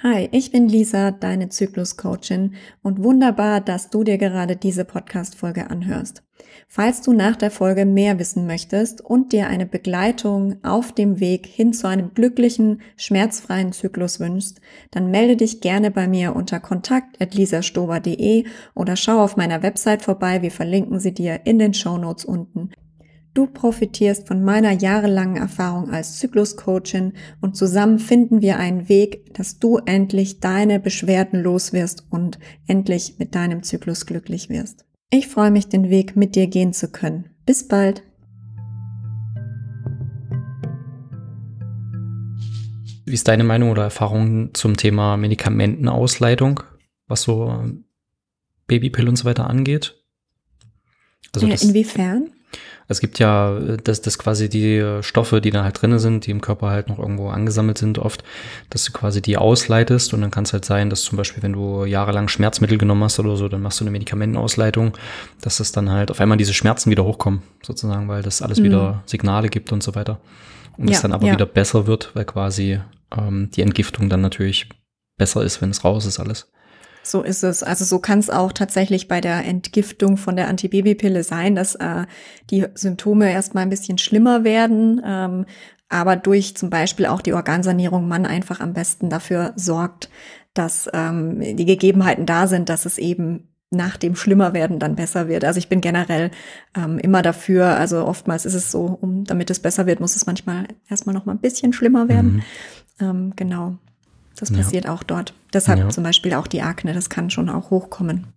Hi, ich bin Lisa, deine Zyklus-Coachin und wunderbar, dass du dir gerade diese Podcast-Folge anhörst. Falls du nach der Folge mehr wissen möchtest und dir eine Begleitung auf dem Weg hin zu einem glücklichen, schmerzfreien Zyklus wünschst, dann melde dich gerne bei mir unter kontakt.lisastober.de oder schau auf meiner Website vorbei, wir verlinken sie dir in den Shownotes unten. Du profitierst von meiner jahrelangen Erfahrung als Zykluscoachin und zusammen finden wir einen Weg, dass du endlich deine Beschwerden los wirst und endlich mit deinem Zyklus glücklich wirst. Ich freue mich, den Weg mit dir gehen zu können. Bis bald! Wie ist deine Meinung oder Erfahrung zum Thema Medikamentenausleitung, was so Babypill und so weiter angeht? Also ja, inwiefern? Es gibt ja, äh, dass, dass quasi die äh, Stoffe, die da halt drinne sind, die im Körper halt noch irgendwo angesammelt sind oft, dass du quasi die ausleitest und dann kann es halt sein, dass zum Beispiel, wenn du jahrelang Schmerzmittel genommen hast oder so, dann machst du eine Medikamentenausleitung, dass das dann halt auf einmal diese Schmerzen wieder hochkommen, sozusagen, weil das alles mhm. wieder Signale gibt und so weiter. Und ja, es dann aber ja. wieder besser wird, weil quasi ähm, die Entgiftung dann natürlich besser ist, wenn es raus ist alles. So ist es. Also so kann es auch tatsächlich bei der Entgiftung von der Antibabypille sein, dass äh, die Symptome erstmal ein bisschen schlimmer werden, ähm, aber durch zum Beispiel auch die Organsanierung man einfach am besten dafür sorgt, dass ähm, die Gegebenheiten da sind, dass es eben nach dem Schlimmerwerden dann besser wird. Also ich bin generell ähm, immer dafür, also oftmals ist es so, um damit es besser wird, muss es manchmal erstmal noch mal ein bisschen schlimmer werden. Mhm. Ähm, genau. Das passiert ja. auch dort. Deshalb ja. zum Beispiel auch die Akne, das kann schon auch hochkommen.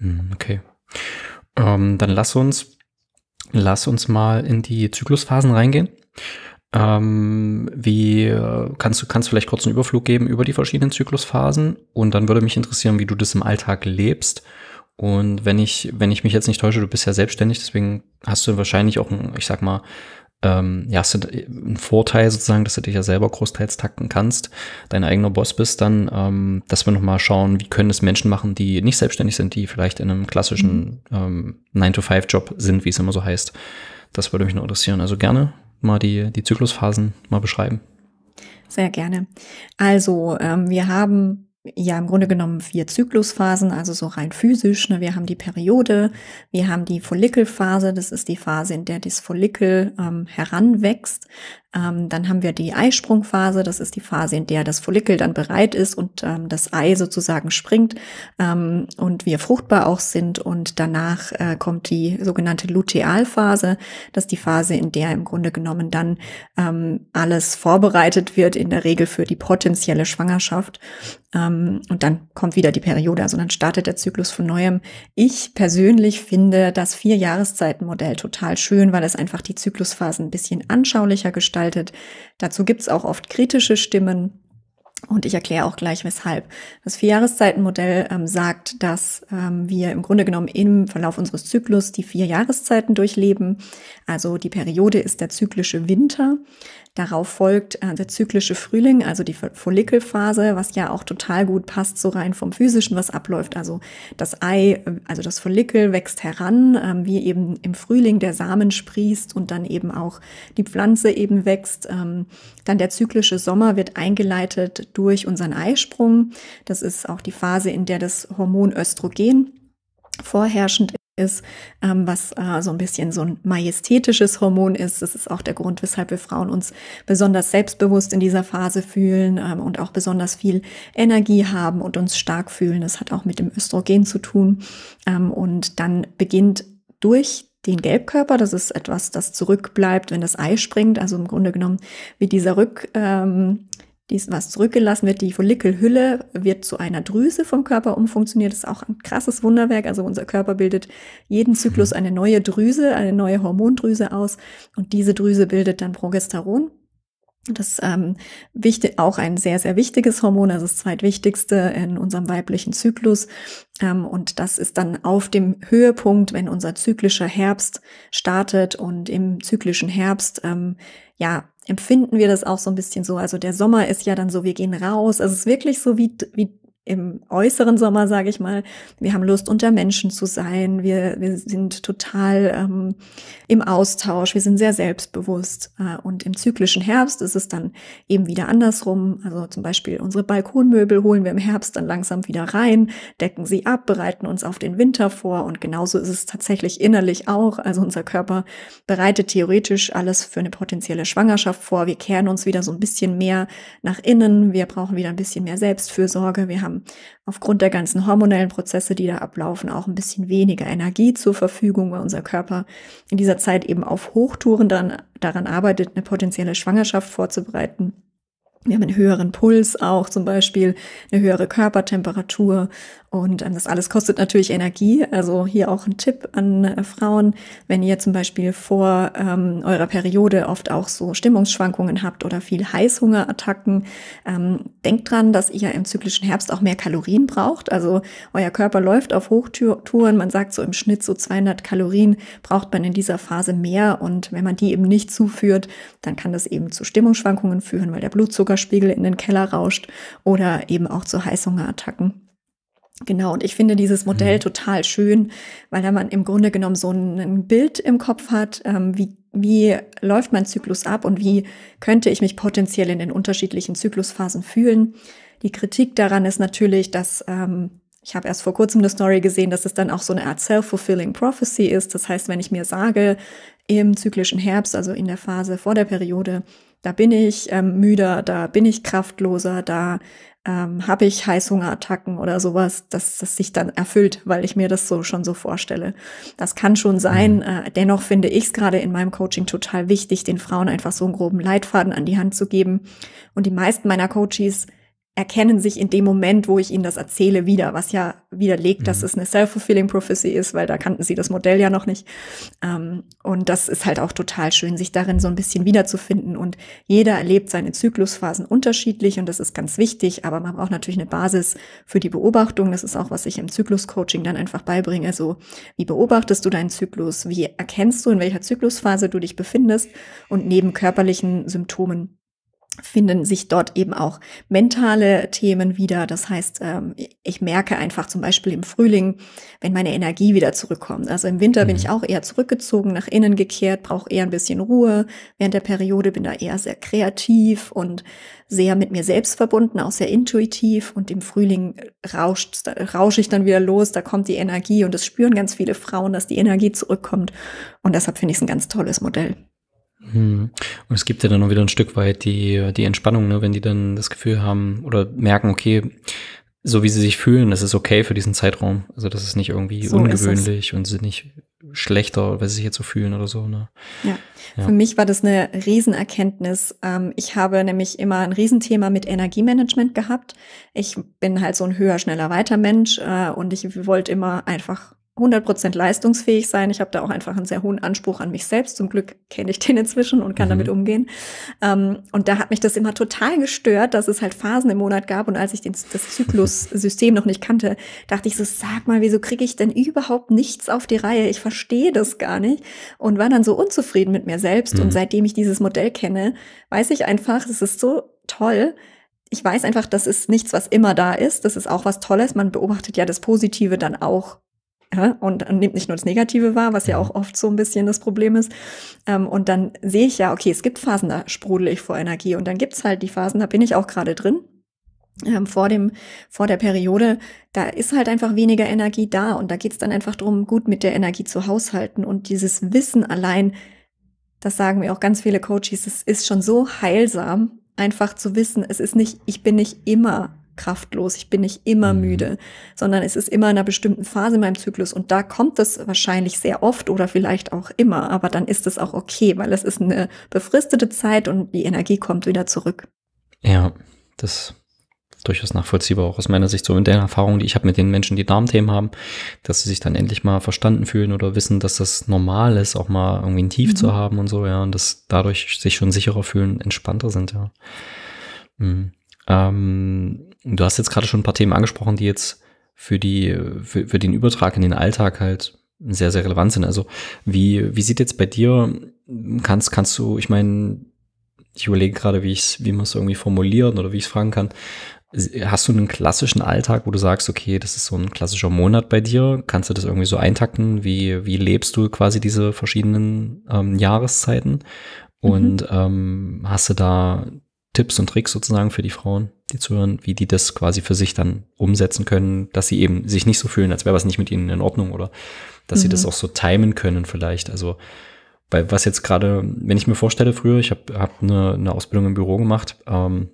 Hm, okay. Ähm, dann lass uns, lass uns mal in die Zyklusphasen reingehen. Ähm, wie äh, kannst du kannst vielleicht kurz einen Überflug geben über die verschiedenen Zyklusphasen und dann würde mich interessieren, wie du das im Alltag lebst. Und wenn ich wenn ich mich jetzt nicht täusche, du bist ja selbstständig, deswegen hast du wahrscheinlich auch, ein, ich sag mal, ähm, ja, hast du einen Vorteil sozusagen, dass du dich ja selber großteils takten kannst, dein eigener Boss bist, dann, ähm, dass wir nochmal schauen, wie können es Menschen machen, die nicht selbstständig sind, die vielleicht in einem klassischen mhm. ähm, 9-to-5-Job sind, wie es immer so heißt. Das würde mich nur interessieren. Also gerne mal die, die Zyklusphasen mal beschreiben. Sehr gerne. Also, ähm, wir haben ja im Grunde genommen vier Zyklusphasen, also so rein physisch. Ne? Wir haben die Periode, wir haben die Follikelphase, das ist die Phase, in der das Follikel ähm, heranwächst. Ähm, dann haben wir die Eisprungphase. Das ist die Phase, in der das Follikel dann bereit ist und ähm, das Ei sozusagen springt ähm, und wir fruchtbar auch sind. Und danach äh, kommt die sogenannte Lutealphase. Das ist die Phase, in der im Grunde genommen dann ähm, alles vorbereitet wird, in der Regel für die potenzielle Schwangerschaft. Ähm, und dann kommt wieder die Periode. Also dann startet der Zyklus von neuem. Ich persönlich finde das Vier-Jahreszeiten-Modell total schön, weil es einfach die Zyklusphasen ein bisschen anschaulicher gestaltet gestaltet. Dazu gibt es auch oft kritische Stimmen. Und ich erkläre auch gleich, weshalb. Das Vierjahreszeitenmodell ähm, sagt, dass ähm, wir im Grunde genommen im Verlauf unseres Zyklus die vier Jahreszeiten durchleben. Also die Periode ist der zyklische Winter. Darauf folgt äh, der zyklische Frühling, also die Follikelphase, was ja auch total gut passt, so rein vom physischen, was abläuft. Also das Ei, äh, also das Follikel wächst heran, äh, wie eben im Frühling der Samen sprießt und dann eben auch die Pflanze eben wächst. Ähm, dann der zyklische Sommer wird eingeleitet durch unseren Eisprung. Das ist auch die Phase, in der das Hormon Östrogen vorherrschend ist, ähm, was äh, so ein bisschen so ein majestätisches Hormon ist. Das ist auch der Grund, weshalb wir Frauen uns besonders selbstbewusst in dieser Phase fühlen ähm, und auch besonders viel Energie haben und uns stark fühlen. Das hat auch mit dem Östrogen zu tun. Ähm, und dann beginnt durch den Gelbkörper, das ist etwas, das zurückbleibt, wenn das Ei springt, also im Grunde genommen wie dieser Rück, ähm, dies, was zurückgelassen wird, die Follikelhülle wird zu einer Drüse vom Körper umfunktioniert. Das ist auch ein krasses Wunderwerk. Also unser Körper bildet jeden Zyklus mhm. eine neue Drüse, eine neue Hormondrüse aus. Und diese Drüse bildet dann Progesteron. Das ähm, wichtig, auch ein sehr, sehr wichtiges Hormon, also das zweitwichtigste in unserem weiblichen Zyklus. Ähm, und das ist dann auf dem Höhepunkt, wenn unser zyklischer Herbst startet. Und im zyklischen Herbst, ähm, ja, empfinden wir das auch so ein bisschen so. Also der Sommer ist ja dann so, wir gehen raus. Also es ist wirklich so wie, wie im äußeren Sommer, sage ich mal, wir haben Lust, unter Menschen zu sein, wir, wir sind total ähm, im Austausch, wir sind sehr selbstbewusst. Äh, und im zyklischen Herbst ist es dann eben wieder andersrum. Also zum Beispiel unsere Balkonmöbel holen wir im Herbst dann langsam wieder rein, decken sie ab, bereiten uns auf den Winter vor und genauso ist es tatsächlich innerlich auch. Also unser Körper bereitet theoretisch alles für eine potenzielle Schwangerschaft vor. Wir kehren uns wieder so ein bisschen mehr nach innen, wir brauchen wieder ein bisschen mehr Selbstfürsorge, wir haben aufgrund der ganzen hormonellen Prozesse, die da ablaufen, auch ein bisschen weniger Energie zur Verfügung, weil unser Körper in dieser Zeit eben auf Hochtouren dann daran arbeitet, eine potenzielle Schwangerschaft vorzubereiten wir haben einen höheren Puls auch zum Beispiel, eine höhere Körpertemperatur und ähm, das alles kostet natürlich Energie. Also hier auch ein Tipp an äh, Frauen, wenn ihr zum Beispiel vor ähm, eurer Periode oft auch so Stimmungsschwankungen habt oder viel Heißhungerattacken, ähm, denkt dran, dass ihr im zyklischen Herbst auch mehr Kalorien braucht. Also euer Körper läuft auf Hochtouren. Man sagt so im Schnitt so 200 Kalorien braucht man in dieser Phase mehr und wenn man die eben nicht zuführt, dann kann das eben zu Stimmungsschwankungen führen, weil der Blutzucker Blutzuckerspiegel in den Keller rauscht oder eben auch zu Heißhungerattacken. Genau, und ich finde dieses Modell mhm. total schön, weil da man im Grunde genommen so ein Bild im Kopf hat, ähm, wie, wie läuft mein Zyklus ab und wie könnte ich mich potenziell in den unterschiedlichen Zyklusphasen fühlen. Die Kritik daran ist natürlich, dass ähm, ich habe erst vor kurzem eine Story gesehen, dass es dann auch so eine Art self-fulfilling prophecy ist. Das heißt, wenn ich mir sage, im zyklischen Herbst, also in der Phase vor der Periode, da bin ich ähm, müder, da bin ich kraftloser, da ähm, habe ich Heißhungerattacken oder sowas, dass das sich dann erfüllt, weil ich mir das so schon so vorstelle. Das kann schon sein. Mhm. Äh, dennoch finde ich es gerade in meinem Coaching total wichtig, den Frauen einfach so einen groben Leitfaden an die Hand zu geben. Und die meisten meiner Coaches erkennen sich in dem Moment, wo ich ihnen das erzähle, wieder, was ja widerlegt, mhm. dass es eine self-fulfilling prophecy ist, weil da kannten sie das Modell ja noch nicht. Ähm, und das ist halt auch total schön, sich darin so ein bisschen wiederzufinden. Und jeder erlebt seine Zyklusphasen unterschiedlich und das ist ganz wichtig, aber man braucht natürlich eine Basis für die Beobachtung. Das ist auch, was ich im Zyklus-Coaching dann einfach beibringe. So, wie beobachtest du deinen Zyklus? Wie erkennst du, in welcher Zyklusphase du dich befindest? Und neben körperlichen Symptomen finden sich dort eben auch mentale Themen wieder. Das heißt, ähm, ich merke einfach zum Beispiel im Frühling, wenn meine Energie wieder zurückkommt. Also im Winter bin ich mhm. auch eher zurückgezogen, nach innen gekehrt, brauche eher ein bisschen Ruhe. Während der Periode bin da eher sehr kreativ und sehr mit mir selbst verbunden, auch sehr intuitiv. Und im Frühling rauscht, rausche ich dann wieder los, da kommt die Energie und das spüren ganz viele Frauen, dass die Energie zurückkommt. Und deshalb finde ich es ein ganz tolles Modell. Mhm. Und es gibt ja dann auch wieder ein Stück weit die, die Entspannung, ne? wenn die dann das Gefühl haben oder merken, okay, so wie sie sich fühlen, das ist okay für diesen Zeitraum. Also das ist nicht irgendwie so ungewöhnlich und sind nicht schlechter, weil sie sich jetzt so fühlen oder so. Ne? Ja. ja. für mich war das eine Riesenerkenntnis. Ähm, ich habe nämlich immer ein Riesenthema mit Energiemanagement gehabt. Ich bin halt so ein höher, schneller, weiter Mensch äh, und ich wollte immer einfach 100% leistungsfähig sein. Ich habe da auch einfach einen sehr hohen Anspruch an mich selbst. Zum Glück kenne ich den inzwischen und kann mhm. damit umgehen. Ähm, und da hat mich das immer total gestört, dass es halt Phasen im Monat gab. Und als ich den, das Zyklussystem noch nicht kannte, dachte ich so, sag mal, wieso kriege ich denn überhaupt nichts auf die Reihe? Ich verstehe das gar nicht. Und war dann so unzufrieden mit mir selbst. Mhm. Und seitdem ich dieses Modell kenne, weiß ich einfach, es ist so toll, ich weiß einfach, das ist nichts, was immer da ist. Das ist auch was Tolles. Man beobachtet ja das Positive dann auch ja, und nimmt nicht nur das Negative wahr, was ja mhm. auch oft so ein bisschen das Problem ist. Ähm, und dann sehe ich ja, okay, es gibt Phasen, da sprudel ich vor Energie. Und dann gibt's halt die Phasen, da bin ich auch gerade drin. Ähm, vor dem, vor der Periode, da ist halt einfach weniger Energie da. Und da geht's dann einfach drum, gut mit der Energie zu haushalten. Und dieses Wissen allein, das sagen mir auch ganz viele Coaches, es ist schon so heilsam, einfach zu wissen, es ist nicht, ich bin nicht immer kraftlos, ich bin nicht immer mhm. müde, sondern es ist immer in einer bestimmten Phase in meinem Zyklus und da kommt es wahrscheinlich sehr oft oder vielleicht auch immer, aber dann ist es auch okay, weil es ist eine befristete Zeit und die Energie kommt wieder zurück. Ja, das ist durchaus nachvollziehbar, auch aus meiner Sicht, so in der Erfahrung, die ich habe mit den Menschen, die Darmthemen haben, dass sie sich dann endlich mal verstanden fühlen oder wissen, dass das normal ist, auch mal irgendwie ein Tief mhm. zu haben und so, ja, und dass dadurch sich schon sicherer fühlen, entspannter sind, ja. Mhm. Ähm, Du hast jetzt gerade schon ein paar Themen angesprochen, die jetzt für die, für, für den Übertrag in den Alltag halt sehr, sehr relevant sind. Also wie, wie sieht jetzt bei dir, kannst, kannst du, ich meine, ich überlege gerade, wie ich wie man es irgendwie formulieren oder wie ich es fragen kann. Hast du einen klassischen Alltag, wo du sagst, okay, das ist so ein klassischer Monat bei dir? Kannst du das irgendwie so eintakten? Wie, wie lebst du quasi diese verschiedenen ähm, Jahreszeiten? Mhm. Und mhm. ähm, hast du da Tipps und Tricks sozusagen für die Frauen? die zuhören, wie die das quasi für sich dann umsetzen können, dass sie eben sich nicht so fühlen, als wäre was nicht mit ihnen in Ordnung oder dass mhm. sie das mhm. auch so timen können vielleicht. Also bei was jetzt gerade, wenn ich mir vorstelle, früher, ich habe hab eine, eine Ausbildung im Büro gemacht ähm,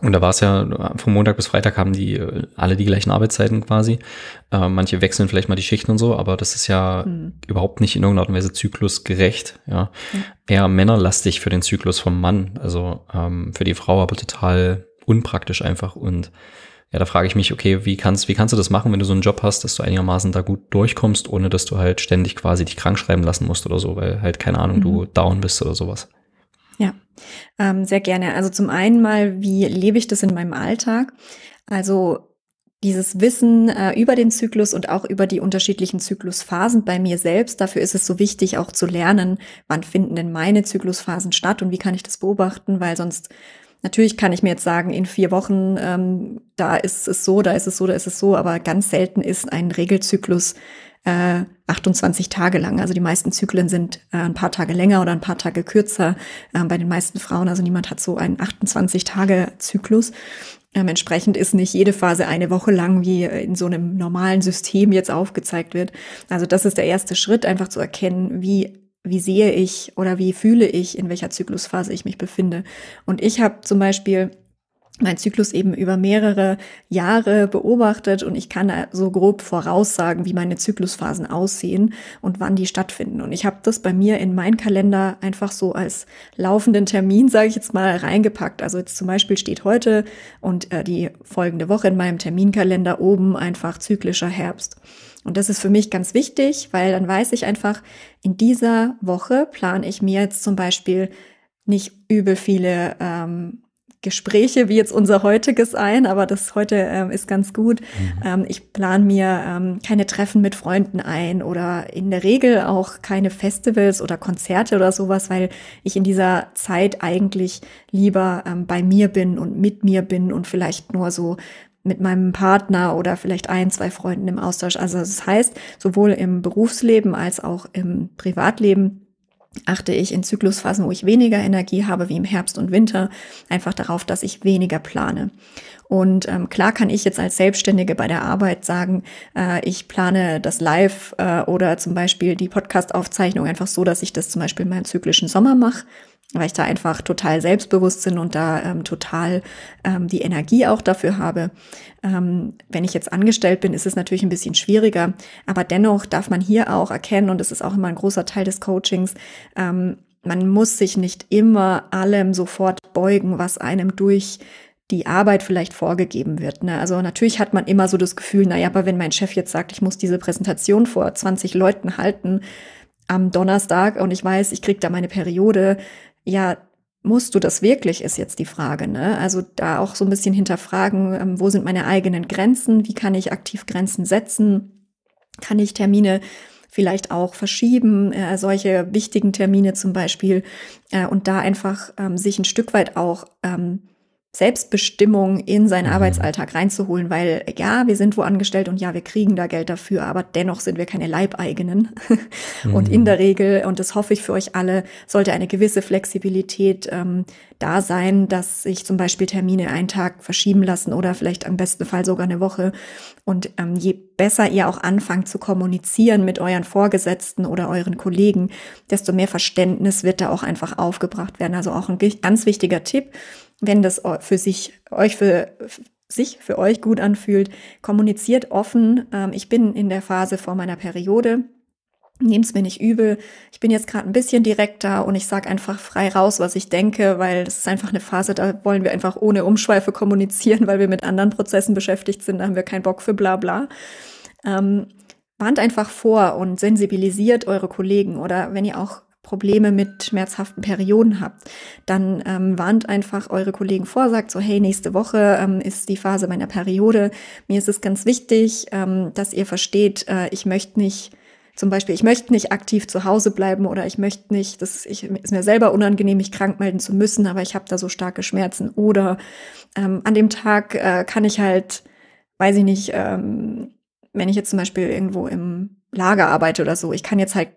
und da war es ja, vom Montag bis Freitag haben die äh, alle die gleichen Arbeitszeiten quasi. Äh, manche wechseln vielleicht mal die Schichten und so, aber das ist ja mhm. überhaupt nicht in irgendeiner Art und Weise zyklusgerecht. Ja. Mhm. Eher männerlastig für den Zyklus vom Mann, also ähm, für die Frau aber total unpraktisch einfach. Und ja, da frage ich mich, okay, wie kannst, wie kannst du das machen, wenn du so einen Job hast, dass du einigermaßen da gut durchkommst, ohne dass du halt ständig quasi dich krank schreiben lassen musst oder so, weil halt, keine Ahnung, mhm. du down bist oder sowas. Ja, ähm, sehr gerne. Also zum einen mal, wie lebe ich das in meinem Alltag? Also dieses Wissen äh, über den Zyklus und auch über die unterschiedlichen Zyklusphasen bei mir selbst. Dafür ist es so wichtig, auch zu lernen, wann finden denn meine Zyklusphasen statt und wie kann ich das beobachten, weil sonst Natürlich kann ich mir jetzt sagen, in vier Wochen, ähm, da ist es so, da ist es so, da ist es so, aber ganz selten ist ein Regelzyklus äh, 28 Tage lang. Also die meisten Zyklen sind äh, ein paar Tage länger oder ein paar Tage kürzer äh, bei den meisten Frauen. Also niemand hat so einen 28-Tage-Zyklus. Ähm, entsprechend ist nicht jede Phase eine Woche lang, wie in so einem normalen System jetzt aufgezeigt wird. Also das ist der erste Schritt, einfach zu erkennen, wie wie sehe ich oder wie fühle ich, in welcher Zyklusphase ich mich befinde. Und ich habe zum Beispiel meinen Zyklus eben über mehrere Jahre beobachtet und ich kann so grob voraussagen, wie meine Zyklusphasen aussehen und wann die stattfinden. Und ich habe das bei mir in meinen Kalender einfach so als laufenden Termin, sage ich jetzt mal, reingepackt. Also jetzt zum Beispiel steht heute und äh, die folgende Woche in meinem Terminkalender oben einfach zyklischer Herbst. Und das ist für mich ganz wichtig, weil dann weiß ich einfach, in dieser Woche plane ich mir jetzt zum Beispiel nicht übel viele ähm, Gespräche wie jetzt unser heutiges ein, aber das heute ähm, ist ganz gut. Mhm. Ähm, ich plane mir ähm, keine Treffen mit Freunden ein oder in der Regel auch keine Festivals oder Konzerte oder sowas, weil ich in dieser Zeit eigentlich lieber ähm, bei mir bin und mit mir bin und vielleicht nur so mit meinem Partner oder vielleicht ein, zwei Freunden im Austausch. Also das heißt, sowohl im Berufsleben als auch im Privatleben achte ich in Zyklusphasen, wo ich weniger Energie habe, wie im Herbst und Winter, einfach darauf, dass ich weniger plane. Und ähm, klar kann ich jetzt als Selbstständige bei der Arbeit sagen, äh, ich plane das Live äh, oder zum Beispiel die Podcast-Aufzeichnung einfach so, dass ich das zum Beispiel in meinem zyklischen Sommer mache weil ich da einfach total selbstbewusst bin und da ähm, total ähm, die Energie auch dafür habe. Ähm, wenn ich jetzt angestellt bin, ist es natürlich ein bisschen schwieriger, aber dennoch darf man hier auch erkennen, und das ist auch immer ein großer Teil des Coachings, ähm, man muss sich nicht immer allem sofort beugen, was einem durch die Arbeit vielleicht vorgegeben wird. Ne? Also natürlich hat man immer so das Gefühl, naja, aber wenn mein Chef jetzt sagt, ich muss diese Präsentation vor 20 Leuten halten, am Donnerstag und ich weiß, ich krieg da meine Periode ja, musst du das wirklich, ist jetzt die Frage. Ne? Also da auch so ein bisschen hinterfragen, ähm, wo sind meine eigenen Grenzen, wie kann ich aktiv Grenzen setzen, kann ich Termine vielleicht auch verschieben, äh, solche wichtigen Termine zum Beispiel, äh, und da einfach ähm, sich ein Stück weit auch ähm, Selbstbestimmung in seinen mhm. Arbeitsalltag reinzuholen, weil ja, wir sind wo angestellt und ja, wir kriegen da Geld dafür, aber dennoch sind wir keine Leibeigenen. und in mhm. der Regel, und das hoffe ich für euch alle, sollte eine gewisse Flexibilität ähm, da sein, dass sich zum Beispiel Termine einen Tag verschieben lassen oder vielleicht am besten Fall sogar eine Woche. Und ähm, je besser ihr auch anfangt zu kommunizieren mit euren Vorgesetzten oder euren Kollegen, desto mehr Verständnis wird da auch einfach aufgebracht werden. Also auch ein ganz wichtiger Tipp wenn das für sich, euch für, sich für euch gut anfühlt, kommuniziert offen. Ähm, ich bin in der Phase vor meiner Periode. Nehmt's mir nicht übel. Ich bin jetzt gerade ein bisschen direkter und ich sage einfach frei raus, was ich denke, weil das ist einfach eine Phase, da wollen wir einfach ohne Umschweife kommunizieren, weil wir mit anderen Prozessen beschäftigt sind, da haben wir keinen Bock für bla bla. Ähm, warnt einfach vor und sensibilisiert eure Kollegen oder wenn ihr auch Probleme mit schmerzhaften Perioden habt, dann ähm, warnt einfach eure Kollegen vor, sagt so, hey, nächste Woche ähm, ist die Phase meiner Periode. Mir ist es ganz wichtig, ähm, dass ihr versteht, äh, ich möchte nicht zum Beispiel, ich möchte nicht aktiv zu Hause bleiben oder ich möchte nicht, das ich, ist mir selber unangenehm, mich krank melden zu müssen, aber ich habe da so starke Schmerzen. Oder ähm, an dem Tag äh, kann ich halt, weiß ich nicht, ähm, wenn ich jetzt zum Beispiel irgendwo im Lager arbeite oder so, ich kann jetzt halt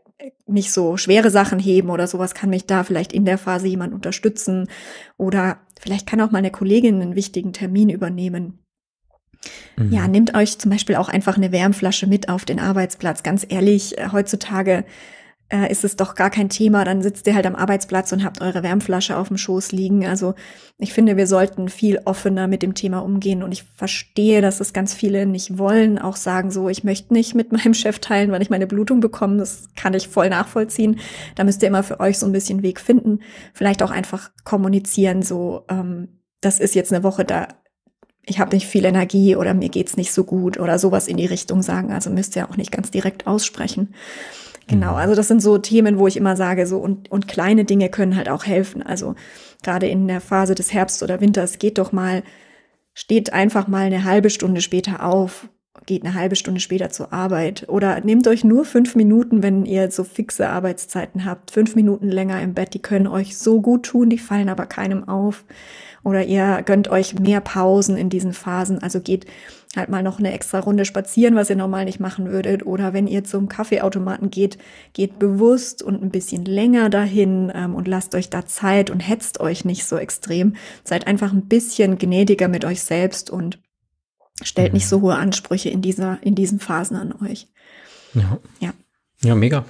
nicht so schwere Sachen heben oder sowas, kann mich da vielleicht in der Phase jemand unterstützen oder vielleicht kann auch mal Kollegin einen wichtigen Termin übernehmen. Mhm. Ja, nehmt euch zum Beispiel auch einfach eine Wärmflasche mit auf den Arbeitsplatz. Ganz ehrlich, äh, heutzutage äh, ist es doch gar kein Thema. Dann sitzt ihr halt am Arbeitsplatz und habt eure Wärmflasche auf dem Schoß liegen. Also ich finde, wir sollten viel offener mit dem Thema umgehen. Und ich verstehe, dass es ganz viele nicht wollen, auch sagen so, ich möchte nicht mit meinem Chef teilen, weil ich meine Blutung bekomme. Das kann ich voll nachvollziehen. Da müsst ihr immer für euch so ein bisschen Weg finden. Vielleicht auch einfach kommunizieren, so, ähm, das ist jetzt eine Woche, da ich habe nicht viel Energie oder mir geht's nicht so gut oder sowas in die Richtung sagen. Also müsst ihr auch nicht ganz direkt aussprechen. Genau, mhm. also das sind so Themen, wo ich immer sage, so und, und kleine Dinge können halt auch helfen. Also gerade in der Phase des Herbsts oder Winters geht doch mal, steht einfach mal eine halbe Stunde später auf, geht eine halbe Stunde später zur Arbeit oder nehmt euch nur fünf Minuten, wenn ihr so fixe Arbeitszeiten habt, fünf Minuten länger im Bett, die können euch so gut tun, die fallen aber keinem auf. Oder ihr gönnt euch mehr Pausen in diesen Phasen, also geht halt mal noch eine extra Runde spazieren, was ihr normal nicht machen würdet. Oder wenn ihr zum Kaffeeautomaten geht, geht bewusst und ein bisschen länger dahin ähm, und lasst euch da Zeit und hetzt euch nicht so extrem. Seid einfach ein bisschen gnädiger mit euch selbst und stellt nicht mhm. so hohe Ansprüche in dieser, in diesen Phasen an euch. Ja. Ja. Ja, mega.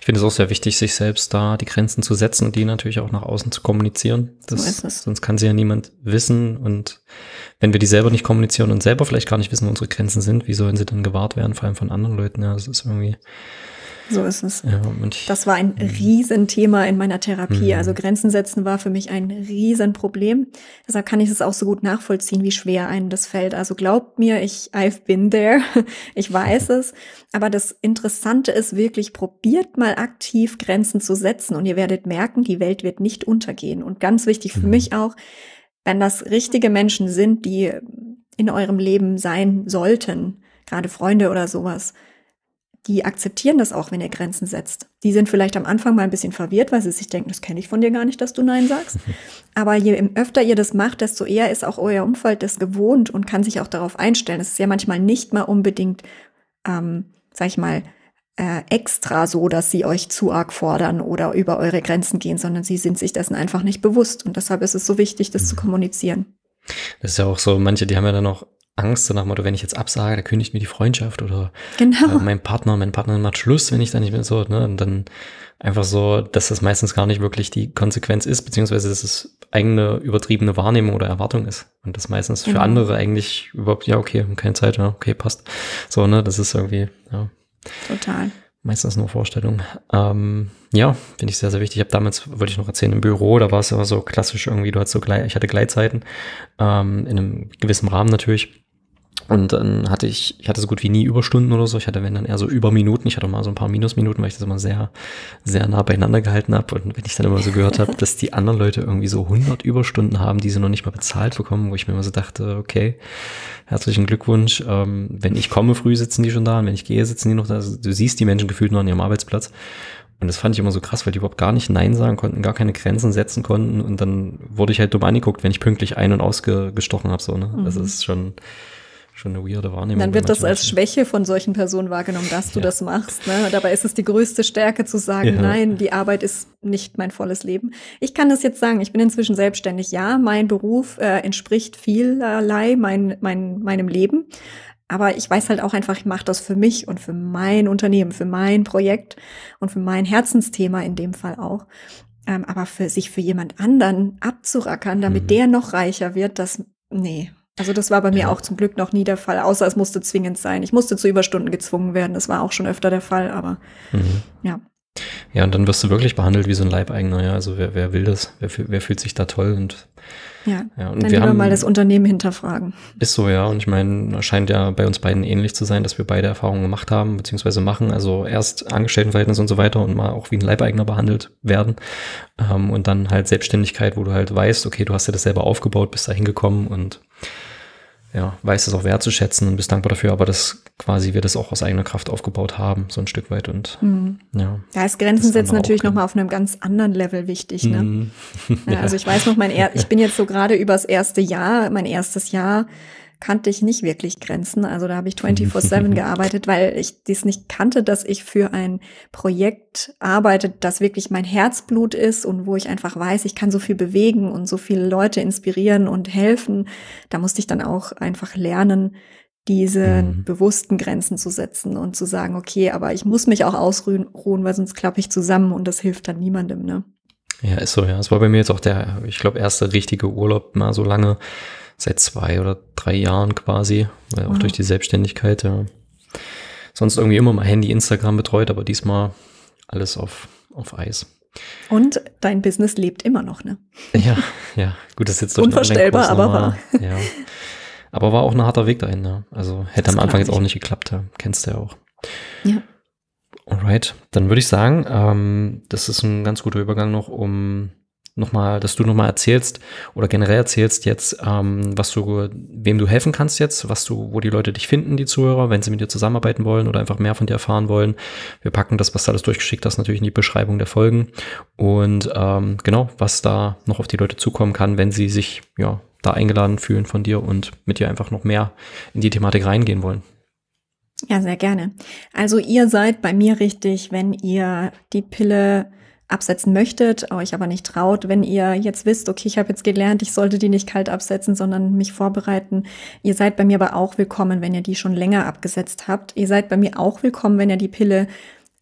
Ich finde es auch sehr wichtig, sich selbst da die Grenzen zu setzen und die natürlich auch nach außen zu kommunizieren. Das, so sonst kann sie ja niemand wissen. Und wenn wir die selber nicht kommunizieren und selber vielleicht gar nicht wissen, wo unsere Grenzen sind, wie sollen sie dann gewahrt werden, vor allem von anderen Leuten? Ja, das ist irgendwie so ist es. Ja, das war ein hm. Riesenthema in meiner Therapie. Hm. Also Grenzen setzen war für mich ein Riesenproblem. Deshalb kann ich es auch so gut nachvollziehen, wie schwer einem das fällt. Also glaubt mir, ich, I've been there. Ich weiß es. Aber das Interessante ist wirklich, probiert mal aktiv Grenzen zu setzen und ihr werdet merken, die Welt wird nicht untergehen. Und ganz wichtig für mhm. mich auch, wenn das richtige Menschen sind, die in eurem Leben sein sollten, gerade Freunde oder sowas, die akzeptieren das auch, wenn ihr Grenzen setzt. Die sind vielleicht am Anfang mal ein bisschen verwirrt, weil sie sich denken, das kenne ich von dir gar nicht, dass du Nein sagst. Aber je öfter ihr das macht, desto eher ist auch euer Umfeld das gewohnt und kann sich auch darauf einstellen. Es ist ja manchmal nicht mal unbedingt, ähm, sag ich mal, äh, extra so, dass sie euch zu arg fordern oder über eure Grenzen gehen, sondern sie sind sich dessen einfach nicht bewusst. Und deshalb ist es so wichtig, das zu mhm. kommunizieren. Das ist ja auch so, manche, die haben ja dann auch Angst so nach dem Motto, wenn ich jetzt absage, da kündigt mir die Freundschaft oder genau. äh, mein Partner, mein Partner macht Schluss, wenn ich da nicht mehr so, ne? Und dann einfach so, dass das meistens gar nicht wirklich die Konsequenz ist, beziehungsweise dass es eigene übertriebene Wahrnehmung oder Erwartung ist. Und das meistens genau. für andere eigentlich überhaupt, ja, okay, keine Zeit, ja, okay, passt. So, ne? Das ist irgendwie, ja. Total. Meistens nur Vorstellung. Ähm, ja, finde ich sehr, sehr wichtig. Ich habe damals, wollte ich noch erzählen, im Büro, da war es immer so klassisch irgendwie, du hattest so, ich hatte Gleitzeiten, ähm, in einem gewissen Rahmen natürlich. Und dann hatte ich, ich hatte so gut wie nie Überstunden oder so. Ich hatte, wenn dann eher so Überminuten. Ich hatte mal so ein paar Minusminuten, weil ich das immer sehr, sehr nah beieinander gehalten habe. Und wenn ich dann immer so gehört habe, dass die anderen Leute irgendwie so 100 Überstunden haben, die sie noch nicht mal bezahlt bekommen, wo ich mir immer so dachte, okay, herzlichen Glückwunsch. Ähm, wenn ich komme früh, sitzen die schon da. Und wenn ich gehe, sitzen die noch da. Also, du siehst die Menschen gefühlt nur an ihrem Arbeitsplatz. Und das fand ich immer so krass, weil die überhaupt gar nicht Nein sagen konnten, gar keine Grenzen setzen konnten. Und dann wurde ich halt dumm angeguckt, wenn ich pünktlich ein- und ausgestochen habe. So, ne? Also mhm. Das ist schon schon eine weirde Wahrnehmung. Dann wird das als Schwäche von solchen Personen wahrgenommen, dass du ja. das machst. Ne? Dabei ist es die größte Stärke zu sagen, ja. nein, die Arbeit ist nicht mein volles Leben. Ich kann das jetzt sagen, ich bin inzwischen selbstständig. Ja, mein Beruf äh, entspricht vielerlei mein, mein, meinem Leben. Aber ich weiß halt auch einfach, ich mache das für mich und für mein Unternehmen, für mein Projekt und für mein Herzensthema in dem Fall auch. Ähm, aber für sich für jemand anderen abzurackern, damit mhm. der noch reicher wird, das, nee, also das war bei mir ja. auch zum Glück noch nie der Fall, außer es musste zwingend sein. Ich musste zu Überstunden gezwungen werden, das war auch schon öfter der Fall, aber mhm. ja. Ja, und dann wirst du wirklich behandelt wie so ein Leibeigner. Ja? Also wer, wer will das? Wer, wer fühlt sich da toll? Und, ja, ja und dann wir haben, mal das Unternehmen hinterfragen. Ist so, ja. Und ich meine, scheint ja bei uns beiden ähnlich zu sein, dass wir beide Erfahrungen gemacht haben, beziehungsweise machen. Also erst Angestelltenverhältnis und so weiter und mal auch wie ein Leibeigner behandelt werden. Ähm, und dann halt Selbstständigkeit, wo du halt weißt, okay, du hast ja das selber aufgebaut, bist da hingekommen und ja, weiß das auch wertzuschätzen und bist dankbar dafür, aber dass quasi wir das auch aus eigener Kraft aufgebaut haben, so ein Stück weit. Und mhm. ja. Ja, ist Grenzen setzen natürlich nochmal auf einem ganz anderen Level wichtig. Ne? Mhm. Ja, also ich weiß noch, mein er ich bin jetzt so gerade übers erste Jahr, mein erstes Jahr kannte ich nicht wirklich Grenzen. Also da habe ich 24-7 gearbeitet, weil ich dies nicht kannte, dass ich für ein Projekt arbeite, das wirklich mein Herzblut ist und wo ich einfach weiß, ich kann so viel bewegen und so viele Leute inspirieren und helfen. Da musste ich dann auch einfach lernen, diese mhm. bewussten Grenzen zu setzen und zu sagen, okay, aber ich muss mich auch ausruhen, weil sonst klappe ich zusammen und das hilft dann niemandem, ne? Ja, ist so, ja. Es war bei mir jetzt auch der, ich glaube, erste richtige Urlaub mal so lange seit zwei oder drei Jahren quasi, äh, auch mhm. durch ah. die Selbstständigkeit. Ja. Sonst irgendwie immer mal Handy, Instagram betreut, aber diesmal alles auf, auf Eis. Und dein Business lebt immer noch, ne? Ja, ja. Gut, das ist jetzt durch Unvorstellbar, aber wahr. Ja. Aber war auch ein harter Weg dahin, ne? Also hätte das am Anfang jetzt auch nicht geklappt, ja. kennst du ja auch. Ja. Alright, dann würde ich sagen, ähm, das ist ein ganz guter Übergang noch, um nochmal, dass du nochmal erzählst oder generell erzählst jetzt, ähm, was du, wem du helfen kannst jetzt, was du, wo die Leute dich finden, die Zuhörer, wenn sie mit dir zusammenarbeiten wollen oder einfach mehr von dir erfahren wollen. Wir packen das, was du alles durchgeschickt hast, natürlich in die Beschreibung der Folgen und ähm, genau, was da noch auf die Leute zukommen kann, wenn sie sich ja da eingeladen fühlen von dir und mit dir einfach noch mehr in die Thematik reingehen wollen. Ja, sehr gerne. Also ihr seid bei mir richtig, wenn ihr die Pille absetzen möchtet, euch aber nicht traut, wenn ihr jetzt wisst, okay, ich habe jetzt gelernt, ich sollte die nicht kalt absetzen, sondern mich vorbereiten. Ihr seid bei mir aber auch willkommen, wenn ihr die schon länger abgesetzt habt. Ihr seid bei mir auch willkommen, wenn ihr die Pille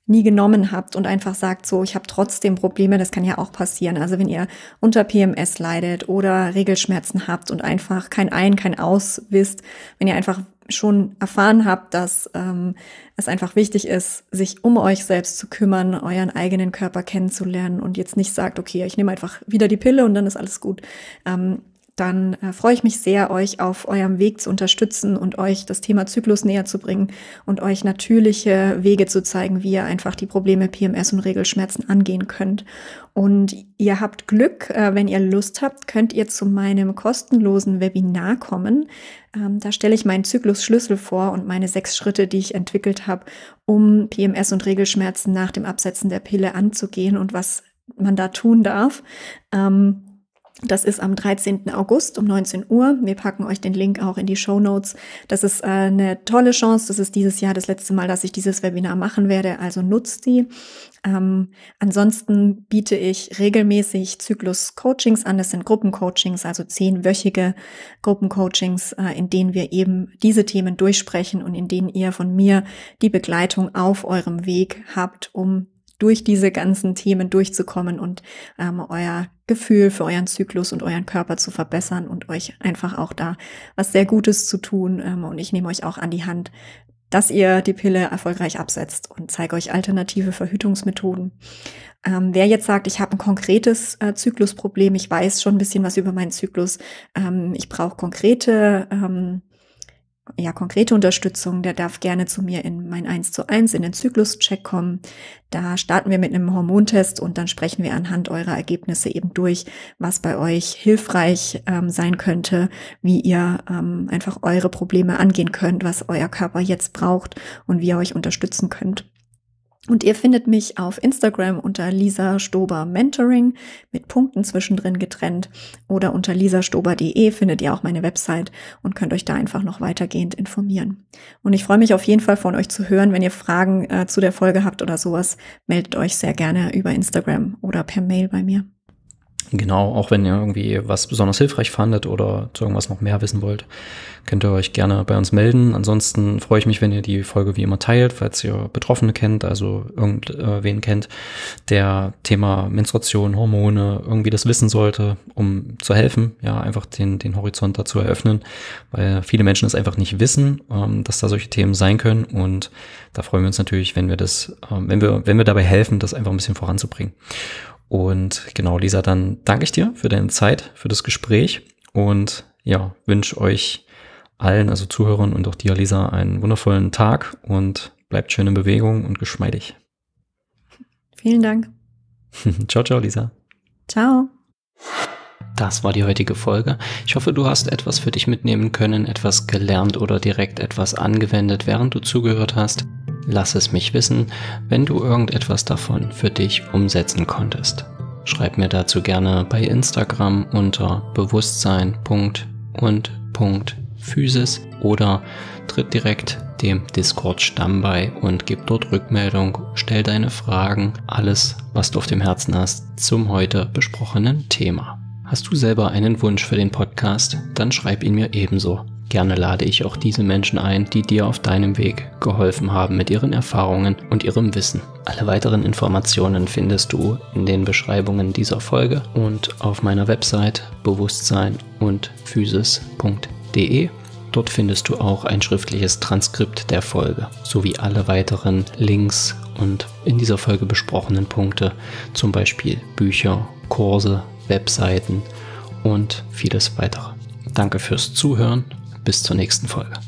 nie genommen habt und einfach sagt, so, ich habe trotzdem Probleme, das kann ja auch passieren. Also wenn ihr unter PMS leidet oder Regelschmerzen habt und einfach kein Ein, kein Aus wisst, wenn ihr einfach schon erfahren habt, dass ähm, es einfach wichtig ist, sich um euch selbst zu kümmern, euren eigenen Körper kennenzulernen und jetzt nicht sagt, okay, ich nehme einfach wieder die Pille und dann ist alles gut. Ähm, dann äh, freue ich mich sehr, euch auf eurem Weg zu unterstützen und euch das Thema Zyklus näher zu bringen und euch natürliche Wege zu zeigen, wie ihr einfach die Probleme PMS und Regelschmerzen angehen könnt. Und ihr habt Glück, äh, wenn ihr Lust habt, könnt ihr zu meinem kostenlosen Webinar kommen. Ähm, da stelle ich meinen Zyklusschlüssel vor und meine sechs Schritte, die ich entwickelt habe, um PMS und Regelschmerzen nach dem Absetzen der Pille anzugehen und was man da tun darf. Ähm, das ist am 13. August um 19 Uhr. Wir packen euch den Link auch in die Show Notes. Das ist äh, eine tolle Chance. Das ist dieses Jahr das letzte Mal, dass ich dieses Webinar machen werde. Also nutzt die. Ähm, ansonsten biete ich regelmäßig Zyklus-Coachings an. Das sind Gruppencoachings, also zehnwöchige Gruppencoachings, äh, in denen wir eben diese Themen durchsprechen und in denen ihr von mir die Begleitung auf eurem Weg habt, um durch diese ganzen Themen durchzukommen und ähm, euer Gefühl für euren Zyklus und euren Körper zu verbessern und euch einfach auch da was sehr Gutes zu tun. Ähm, und ich nehme euch auch an die Hand, dass ihr die Pille erfolgreich absetzt und zeige euch alternative Verhütungsmethoden. Ähm, wer jetzt sagt, ich habe ein konkretes äh, Zyklusproblem, ich weiß schon ein bisschen was über meinen Zyklus, ähm, ich brauche konkrete ähm, ja, konkrete Unterstützung, der darf gerne zu mir in mein 1 zu 1, in den Zykluscheck kommen. Da starten wir mit einem Hormontest und dann sprechen wir anhand eurer Ergebnisse eben durch, was bei euch hilfreich ähm, sein könnte, wie ihr ähm, einfach eure Probleme angehen könnt, was euer Körper jetzt braucht und wie ihr euch unterstützen könnt. Und ihr findet mich auf Instagram unter Lisa Stober Mentoring mit Punkten zwischendrin getrennt oder unter lisastober.de findet ihr auch meine Website und könnt euch da einfach noch weitergehend informieren. Und ich freue mich auf jeden Fall von euch zu hören. Wenn ihr Fragen äh, zu der Folge habt oder sowas, meldet euch sehr gerne über Instagram oder per Mail bei mir. Genau, auch wenn ihr irgendwie was besonders hilfreich fandet oder zu irgendwas noch mehr wissen wollt, könnt ihr euch gerne bei uns melden. Ansonsten freue ich mich, wenn ihr die Folge wie immer teilt, falls ihr Betroffene kennt, also irgendwen kennt, der Thema Menstruation, Hormone irgendwie das wissen sollte, um zu helfen, ja, einfach den, den Horizont dazu eröffnen, weil viele Menschen es einfach nicht wissen, ähm, dass da solche Themen sein können und da freuen wir uns natürlich, wenn wir das, ähm, wenn wir, wenn wir dabei helfen, das einfach ein bisschen voranzubringen. Und genau, Lisa, dann danke ich dir für deine Zeit, für das Gespräch und ja, wünsche euch allen, also Zuhörern und auch dir, Lisa, einen wundervollen Tag und bleibt schön in Bewegung und geschmeidig. Vielen Dank. ciao, ciao, Lisa. Ciao. Das war die heutige Folge. Ich hoffe, du hast etwas für dich mitnehmen können, etwas gelernt oder direkt etwas angewendet, während du zugehört hast. Lass es mich wissen, wenn du irgendetwas davon für dich umsetzen konntest. Schreib mir dazu gerne bei Instagram unter bewusstsein.und.physis oder tritt direkt dem Discord-Stamm bei und gib dort Rückmeldung, stell deine Fragen, alles, was du auf dem Herzen hast, zum heute besprochenen Thema. Hast du selber einen Wunsch für den Podcast? Dann schreib ihn mir ebenso. Gerne lade ich auch diese Menschen ein, die dir auf deinem Weg geholfen haben mit ihren Erfahrungen und ihrem Wissen. Alle weiteren Informationen findest du in den Beschreibungen dieser Folge und auf meiner Website bewusstsein und physis.de. Dort findest du auch ein schriftliches Transkript der Folge sowie alle weiteren Links und in dieser Folge besprochenen Punkte, zum Beispiel Bücher, Kurse, Webseiten und vieles weitere. Danke fürs Zuhören. Bis zur nächsten Folge.